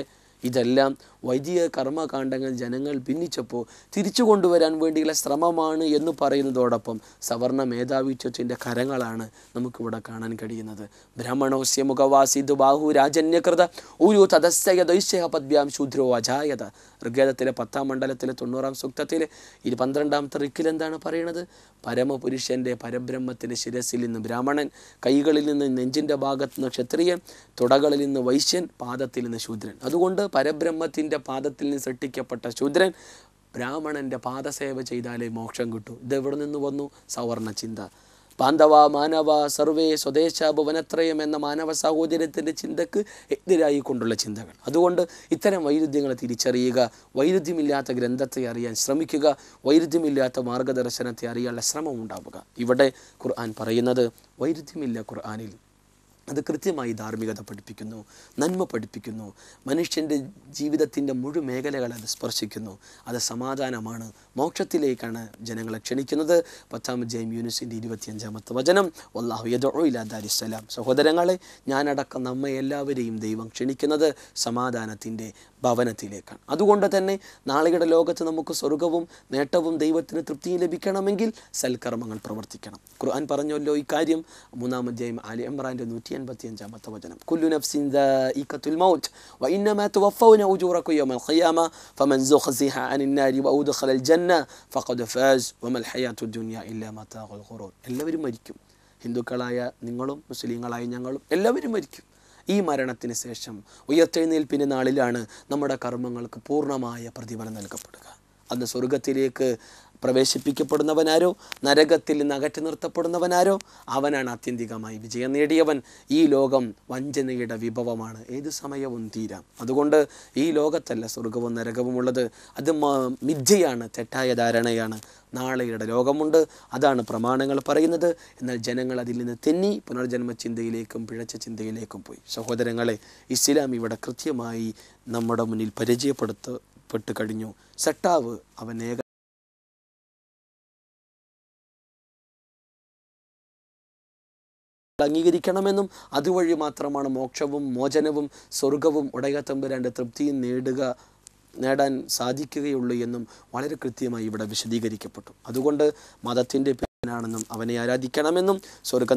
S2: ഇതെല്ലാം വൈദിക കർമ്മകാണ്ഡങ്ങൾ ജനങ്ങൾ ഭിന്നിച്ചപ്പോൾ തിരിച്ചു കൊണ്ടുവരാൻ വേണ്ടിയുള്ള ശ്രമമാണ് എന്ന് പറയുന്നതോടൊപ്പം സവർണ മേധാവിത്വത്തിൻ്റെ കരങ്ങളാണ് നമുക്കിവിടെ കാണാൻ കഴിയുന്നത് ബ്രാഹ്മണോസ്യ മുഖവാസി ദുബാഹു രാജന്യകൃത ഒരു തദസ്യ പദ്വ്യാം ശൂദ്രോ അജായത ഋഗ്വേദത്തിലെ പത്താം മണ്ഡലത്തിലെ തൊണ്ണൂറാം സൂക്തത്തിൽ ഇത് പന്ത്രണ്ടാമത്തെ റിക്കിൽ എന്താണ് പറയുന്നത് പരമപുരുഷൻ്റെ പരബ്രഹ്മത്തിൻ്റെ ശിരസിൽ നിന്ന് ബ്രാഹ്മണൻ കൈകളിൽ നിന്ന് നെഞ്ചിൻ്റെ ഭാഗത്ത് നിന്ന് ക്ഷത്രിയൻ തുടകളിൽ നിന്ന് വൈശ്യൻ പാദത്തിൽ നിന്ന് ശൂദ്രൻ അതുകൊണ്ട് പരബ്രഹ്മത്തിൻ്റെ പാദത്തിൽ നിന്ന് സൃഷ്ടിക്കപ്പെട്ട ശൂദ്രൻ ബ്രാഹ്മണൻ്റെ പാദസേവ ചെയ്താലേ മോക്ഷം കിട്ടൂ ഇത് എവിടെ നിന്ന് വന്നു സവർണ ചിന്ത ബാന്ധവ മാനവ സർവേ സ്വദേശ ഭുവനത്രയം എന്ന മാനവ സാഹോദര്യത്തിൻ്റെ ചിന്തക്ക് എതിരായി കൊണ്ടുള്ള ചിന്തകൾ അതുകൊണ്ട് ഇത്തരം വൈരുദ്ധ്യങ്ങളെ തിരിച്ചറിയുക വൈരുദ്ധ്യമില്ലാത്ത ഗ്രന്ഥത്തെ അറിയാൻ ശ്രമിക്കുക വൈരുദ്ധ്യമില്ലാത്ത മാർഗദർശനത്തെ അറിയാനുള്ള ശ്രമം ഉണ്ടാവുക ഇവിടെ ഖുർആൻ പറയുന്നത് വൈരുദ്ധ്യമില്ല ഖുർആാനിൽ അത് കൃത്യമായി ധാർമ്മികത പഠിപ്പിക്കുന്നു നന്മ പഠിപ്പിക്കുന്നു മനുഷ്യൻ്റെ ജീവിതത്തിൻ്റെ മുഴു അത് സ്പർശിക്കുന്നു അത് സമാധാനമാണ് മോക്ഷത്തിലേക്കാണ് ജനങ്ങളെ ക്ഷണിക്കുന്നത് പത്താം ജെയിം യൂണിസിൻ്റെ ഇരുപത്തിയഞ്ചാമത്തെ വചനം വല്ലാഹു യദോയിലാദാരിസ്സലാം സഹോദരങ്ങളെ ഞാനടക്കം നമ്മെ എല്ലാവരെയും ദൈവം ക്ഷണിക്കുന്നത് സമാധാനത്തിൻ്റെ ഭവനത്തിലേക്കാണ് അതുകൊണ്ട് തന്നെ നാളികയുടെ ലോകത്ത് നമുക്ക് സ്വർഗവും നേട്ടവും ദൈവത്തിന് തൃപ്തിയും ലഭിക്കണമെങ്കിൽ സൽക്കർമ്മങ്ങൾ പ്രവർത്തിക്കണം ഖുർആൻ പറഞ്ഞല്ലോ കാര്യം മൂന്നാം അധ്യായം അലി ഇമ്രാൻ്റെ നൂറ്റി കുല്ലു നഫ്സിൻ മൗത്ത് യൗമൽ ഖിയാമ ഫമൻ നാരി ജന്ന ഫഖദ് ഫാസ് വമൽ ഇല്ലാ എല്ലാവരും മരിക്കും ഹിന്ദുക്കളായ നിങ്ങളും മുസ്ലിങ്ങളായ ഞങ്ങളും എല്ലാവരും മരിക്കും ഈ മരണത്തിന് ശേഷം ഉയർത്തെഴുന്നേൽപ്പിൻ്റെ നാളിലാണ് നമ്മുടെ കർമ്മങ്ങൾക്ക് പൂർണ്ണമായ പ്രതിഫലം നൽകപ്പെടുക അന്ന് സ്വർഗത്തിലേക്ക് പ്രവേശിപ്പിക്കപ്പെടുന്നവനാരോ നരകത്തിൽ നിന്ന് അകറ്റി നിർത്തപ്പെടുന്നവനാരോ അവനാണ് ആത്യന്തികമായി വിജയം നേടിയവൻ ഈ ലോകം വഞ്ചനയുടെ വിഭവമാണ് ഏത് സമയവും തീരാം അതുകൊണ്ട് ഈ ലോകത്തല്ല സ്വർഗവും നരകവും ഉള്ളത് അത് മിഥ്യയാണ് തെറ്റായ ധാരണയാണ് നാളെയുടെ ലോകമുണ്ട് അതാണ് പ്രമാണങ്ങൾ പറയുന്നത് എന്നാൽ ജനങ്ങൾ അതിൽ നിന്ന് തെന്നി പുനർജന്മ ചിന്തയിലേക്കും പിഴച്ച ചിന്തയിലേക്കും പോയി സഹോദരങ്ങളെ ഇസ്ലാം ഇവിടെ കൃത്യമായി നമ്മുടെ മുന്നിൽ
S1: പരിചയപ്പെടുത്തപ്പെട്ട് കഴിഞ്ഞു സട്ടാവ് അവൻ ഏക അംഗീകരിക്കണമെന്നും
S2: അതുവഴി മാത്രമാണ് മോക്ഷവും മോചനവും സ്വർഗവും ഉടയത്തമ്പുരാൻ്റെ തൃപ്തിയും നേടുക നേടാൻ സാധിക്കുകയുള്ളൂ എന്നും വളരെ കൃത്യമായി ഇവിടെ വിശദീകരിക്കപ്പെട്ടു അതുകൊണ്ട് മതത്തിൻ്റെ ാണെന്നും അവനെ ആരാധിക്കണമെന്നും സ്വർഗ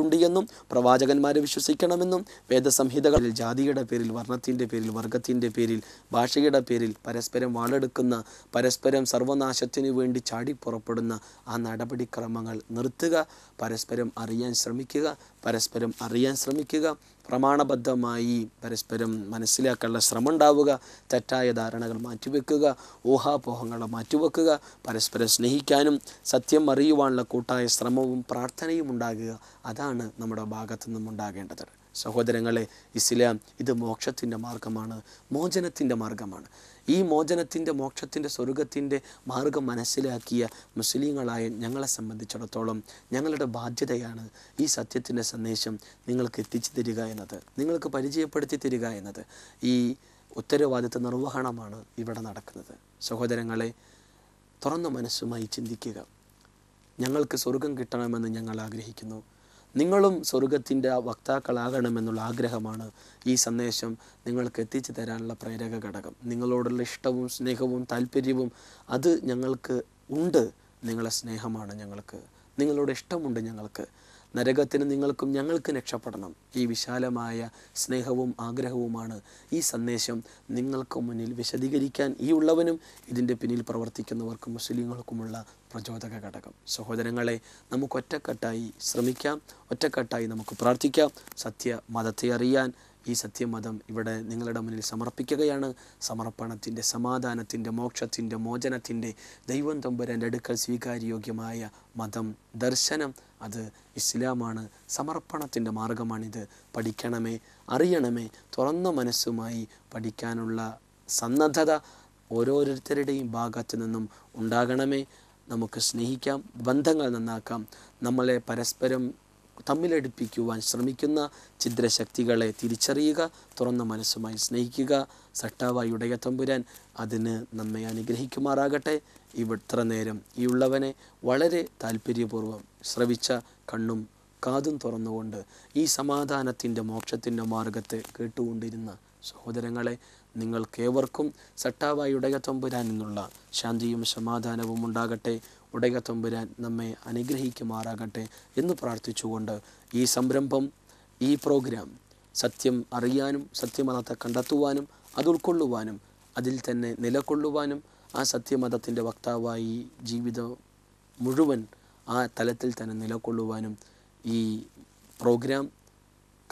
S2: ഉണ്ട് എന്നും പ്രവാചകന്മാരെ വിശ്വസിക്കണമെന്നും വേദസംഹിതകളിൽ ജാതിയുടെ പേരിൽ വർണ്ണത്തിൻ്റെ പേരിൽ വർഗത്തിൻ്റെ പേരിൽ ഭാഷയുടെ പേരിൽ പരസ്പരം വാളെടുക്കുന്ന പരസ്പരം സർവനാശത്തിനു വേണ്ടി ചാടിപ്പുറപ്പെടുന്ന ആ നടപടിക്രമങ്ങൾ നിർത്തുക പരസ്പരം അറിയാൻ ശ്രമിക്കുക പരസ്പരം അറിയാൻ ശ്രമിക്കുക പ്രമാണബദ്ധമായി പരസ്പരം മനസ്സിലാക്കാനുള്ള ശ്രമം ഉണ്ടാവുക തെറ്റായ ധാരണകൾ മാറ്റിവെക്കുക ഊഹാപോഹങ്ങളെ മാറ്റിവെക്കുക പരസ്പരം സ്നേഹിക്കാനും സത്യം അറിയുവാനുള്ള കൂട്ടായ ശ്രമവും പ്രാർത്ഥനയും ഉണ്ടാകുക അതാണ് നമ്മുടെ ഭാഗത്തു നിന്നും ഉണ്ടാകേണ്ടത് സഹോദരങ്ങളെ ഇസ്ലാം ഇത് മോക്ഷത്തിൻ്റെ മാർഗമാണ് മോചനത്തിൻ്റെ മാർഗമാണ് ഈ മോചനത്തിൻ്റെ മോക്ഷത്തിൻ്റെ സ്വർഗത്തിൻ്റെ മാർഗം മനസ്സിലാക്കിയ മുസ്ലിങ്ങളായ ഞങ്ങളെ സംബന്ധിച്ചിടത്തോളം ഞങ്ങളുടെ ബാധ്യതയാണ് ഈ സത്യത്തിൻ്റെ സന്ദേശം നിങ്ങൾക്ക് എത്തിച്ചു തരിക എന്നത് നിങ്ങൾക്ക് പരിചയപ്പെടുത്തി തരിക എന്നത് ഈ ഉത്തരവാദിത്വ നിർവഹണമാണ് ഇവിടെ നടക്കുന്നത് സഹോദരങ്ങളെ തുറന്ന മനസ്സുമായി ചിന്തിക്കുക ഞങ്ങൾക്ക് സ്വർഗം കിട്ടണമെന്ന് ഞങ്ങൾ ആഗ്രഹിക്കുന്നു നിങ്ങളും സ്വർഗത്തിൻ്റെ വക്താക്കളാകണമെന്നുള്ള ആഗ്രഹമാണ് ഈ സന്ദേശം നിങ്ങൾക്ക് എത്തിച്ചു തരാനുള്ള പ്രേരക ഘടകം നിങ്ങളോടുള്ള ഇഷ്ടവും സ്നേഹവും താല്പര്യവും അത് ഞങ്ങൾക്ക് ഉണ്ട് നിങ്ങളെ സ്നേഹമാണ് ഞങ്ങൾക്ക് നിങ്ങളുടെ ഇഷ്ടമുണ്ട് ഞങ്ങൾക്ക് നരകത്തിന് നിങ്ങൾക്കും ഞങ്ങൾക്ക് രക്ഷപ്പെടണം ഈ വിശാലമായ സ്നേഹവും ആഗ്രഹവുമാണ് ഈ സന്ദേശം നിങ്ങൾക്ക് മുന്നിൽ വിശദീകരിക്കാൻ ഈ ഉള്ളവനും ഇതിൻ്റെ പിന്നിൽ പ്രവർത്തിക്കുന്നവർക്കും മുസ്ലിങ്ങൾക്കുമുള്ള പ്രചോദക ഘടകം സഹോദരങ്ങളെ നമുക്ക് ഒറ്റക്കെട്ടായി ശ്രമിക്കാം ഒറ്റക്കെട്ടായി നമുക്ക് പ്രാർത്ഥിക്കാം സത്യ മതത്തെ അറിയാൻ ഈ സത്യമതം ഇവിടെ നിങ്ങളുടെ മുന്നിൽ സമർപ്പിക്കുകയാണ് സമർപ്പണത്തിൻ്റെ സമാധാനത്തിൻ്റെ മോക്ഷത്തിൻ്റെ മോചനത്തിൻ്റെ ദൈവം തമ്പുരാൻ്റെ അടുക്കൽ സ്വീകാര്യയോഗ്യമായ മതം ദർശനം അത് ഇസ്ലാമാണ് സമർപ്പണത്തിൻ്റെ മാർഗമാണിത് പഠിക്കണമേ അറിയണമേ തുറന്ന മനസ്സുമായി പഠിക്കാനുള്ള സന്നദ്ധത ഓരോരുത്തരുടെയും ഭാഗത്തു നിന്നും ഉണ്ടാകണമേ നമുക്ക് സ്നേഹിക്കാം ബന്ധങ്ങൾ നന്നാക്കാം നമ്മളെ പരസ്പരം തമ്മിലടുപ്പിക്കുവാൻ ശ്രമിക്കുന്ന ചിദ്രശക്തികളെ തിരിച്ചറിയുക തുറന്ന മനസ്സുമായി സ്നേഹിക്കുക സട്ടാവായി ഉടയത്തമ്പുരാൻ അതിന് നമ്മെ അനുഗ്രഹിക്കുമാറാകട്ടെ ഇവിടത്ര നേരം ഈ ഉള്ളവനെ വളരെ താല്പര്യപൂർവ്വം ശ്രവിച്ച കണ്ണും കാതും തുറന്നുകൊണ്ട് ഈ സമാധാനത്തിൻ്റെ മോക്ഷത്തിൻ്റെ മാർഗത്തെ കേട്ടുകൊണ്ടിരുന്ന സഹോദരങ്ങളെ നിങ്ങൾക്കേവർക്കും സട്ടാവായി ഉടയ എന്നുള്ള ശാന്തിയും സമാധാനവും ഉണ്ടാകട്ടെ ഉടയ നമ്മെ അനുഗ്രഹിക്കുമാറാകട്ടെ എന്ന് പ്രാർത്ഥിച്ചുകൊണ്ട് ഈ സംരംഭം ഈ പ്രോഗ്രാം സത്യം അറിയാനും സത്യമതത്തെ കണ്ടെത്തുവാനും അത് ഉൾക്കൊള്ളുവാനും അതിൽ തന്നെ നിലകൊള്ളുവാനും ആ സത്യമതത്തിൻ്റെ വക്താവായി ജീവിതം മുഴുവൻ ആ തലത്തിൽ തന്നെ നിലകൊള്ളുവാനും ഈ പ്രോഗ്രാം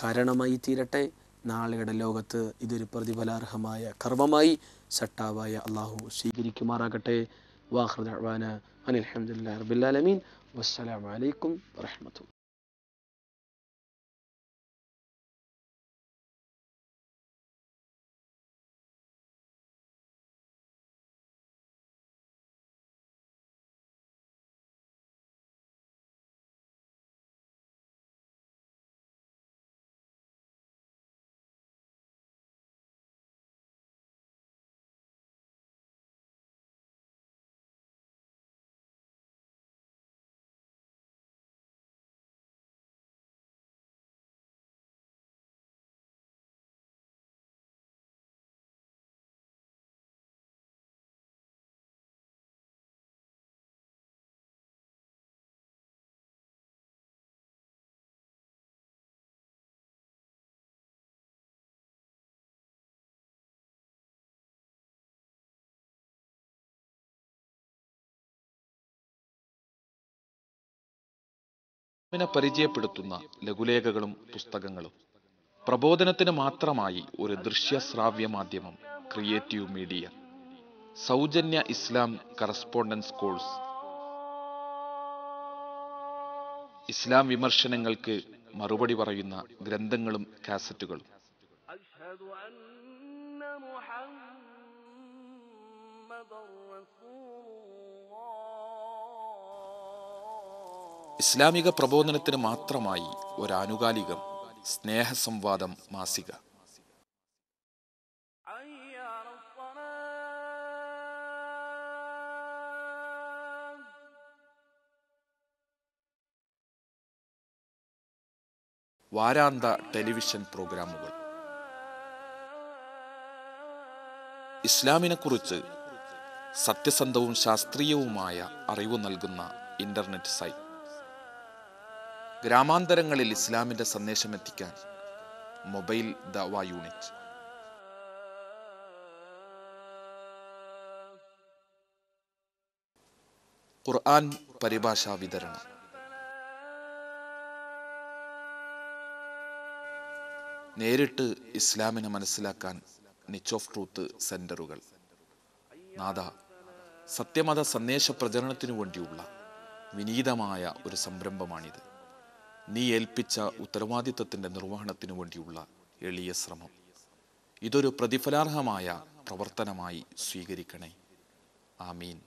S2: കാരണമായി തീരട്ടെ നാളെയുടെ ലോകത്ത് ഇതൊരു പ്രതിഫലാർഹമായ കർമ്മമായി സട്ടാവായ അള്ളാഹു സ്വീകരിക്കുമാറാകട്ടെ വാഹൃദാന അനിൽഹമ്മദില്ല
S1: റബില്ലാലമീൻ വസ്സലാമലൈക്കും വർഹമത്തു നെ പരിചയപ്പെടുത്തുന്ന ലഘുലേഖകളും പുസ്തകങ്ങളും പ്രബോധനത്തിന് മാത്രമായി ഒരു ദൃശ്യശ്രാവ്യ മാധ്യമം ക്രിയേറ്റീവ് മീഡിയ സൗജന്യ ഇസ്ലാം കറസ്പോണ്ടൻസ് കോഴ്സ് ഇസ്ലാം വിമർശനങ്ങൾക്ക് മറുപടി പറയുന്ന ഗ്രന്ഥങ്ങളും കാസറ്റുകളും ഇസ്ലാമിക പ്രബോധനത്തിന് മാത്രമായി ഒരാനുകാലികം സ്നേഹസംവാദം മാസിക വാരാന്ത ടെലിവിഷൻ പ്രോഗ്രാമുകൾ ഇസ്ലാമിനെ കുറിച്ച് സത്യസന്ധവും ശാസ്ത്രീയവുമായ അറിവ് നൽകുന്ന ഇന്റർനെറ്റ് സൈറ്റ് ഗ്രാമാന്തരങ്ങളിൽ ഇസ്ലാമിൻ്റെ സന്ദേശം എത്തിക്കാൻ മൊബൈൽ ദവ യൂണിറ്റ് ഖുർആൻ പരിഭാഷാ വിതരണം നേരിട്ട് ഇസ്ലാമിനെ മനസ്സിലാക്കാൻ നിച്ച് ഓഫ് ട്രൂത്ത് സെന്ററുകൾ നാഥ സത്യമത സന്ദേശ പ്രചരണത്തിനു വേണ്ടിയുള്ള വിനീതമായ ഒരു സംരംഭമാണിത് നീ ഏൽപ്പിച്ച ഉത്തരവാദിത്തത്തിൻ്റെ നിർവഹണത്തിനു വേണ്ടിയുള്ള എളിയ ശ്രമം ഇതൊരു പ്രതിഫലാർഹമായ പ്രവർത്തനമായി സ്വീകരിക്കണേ ആമീൻ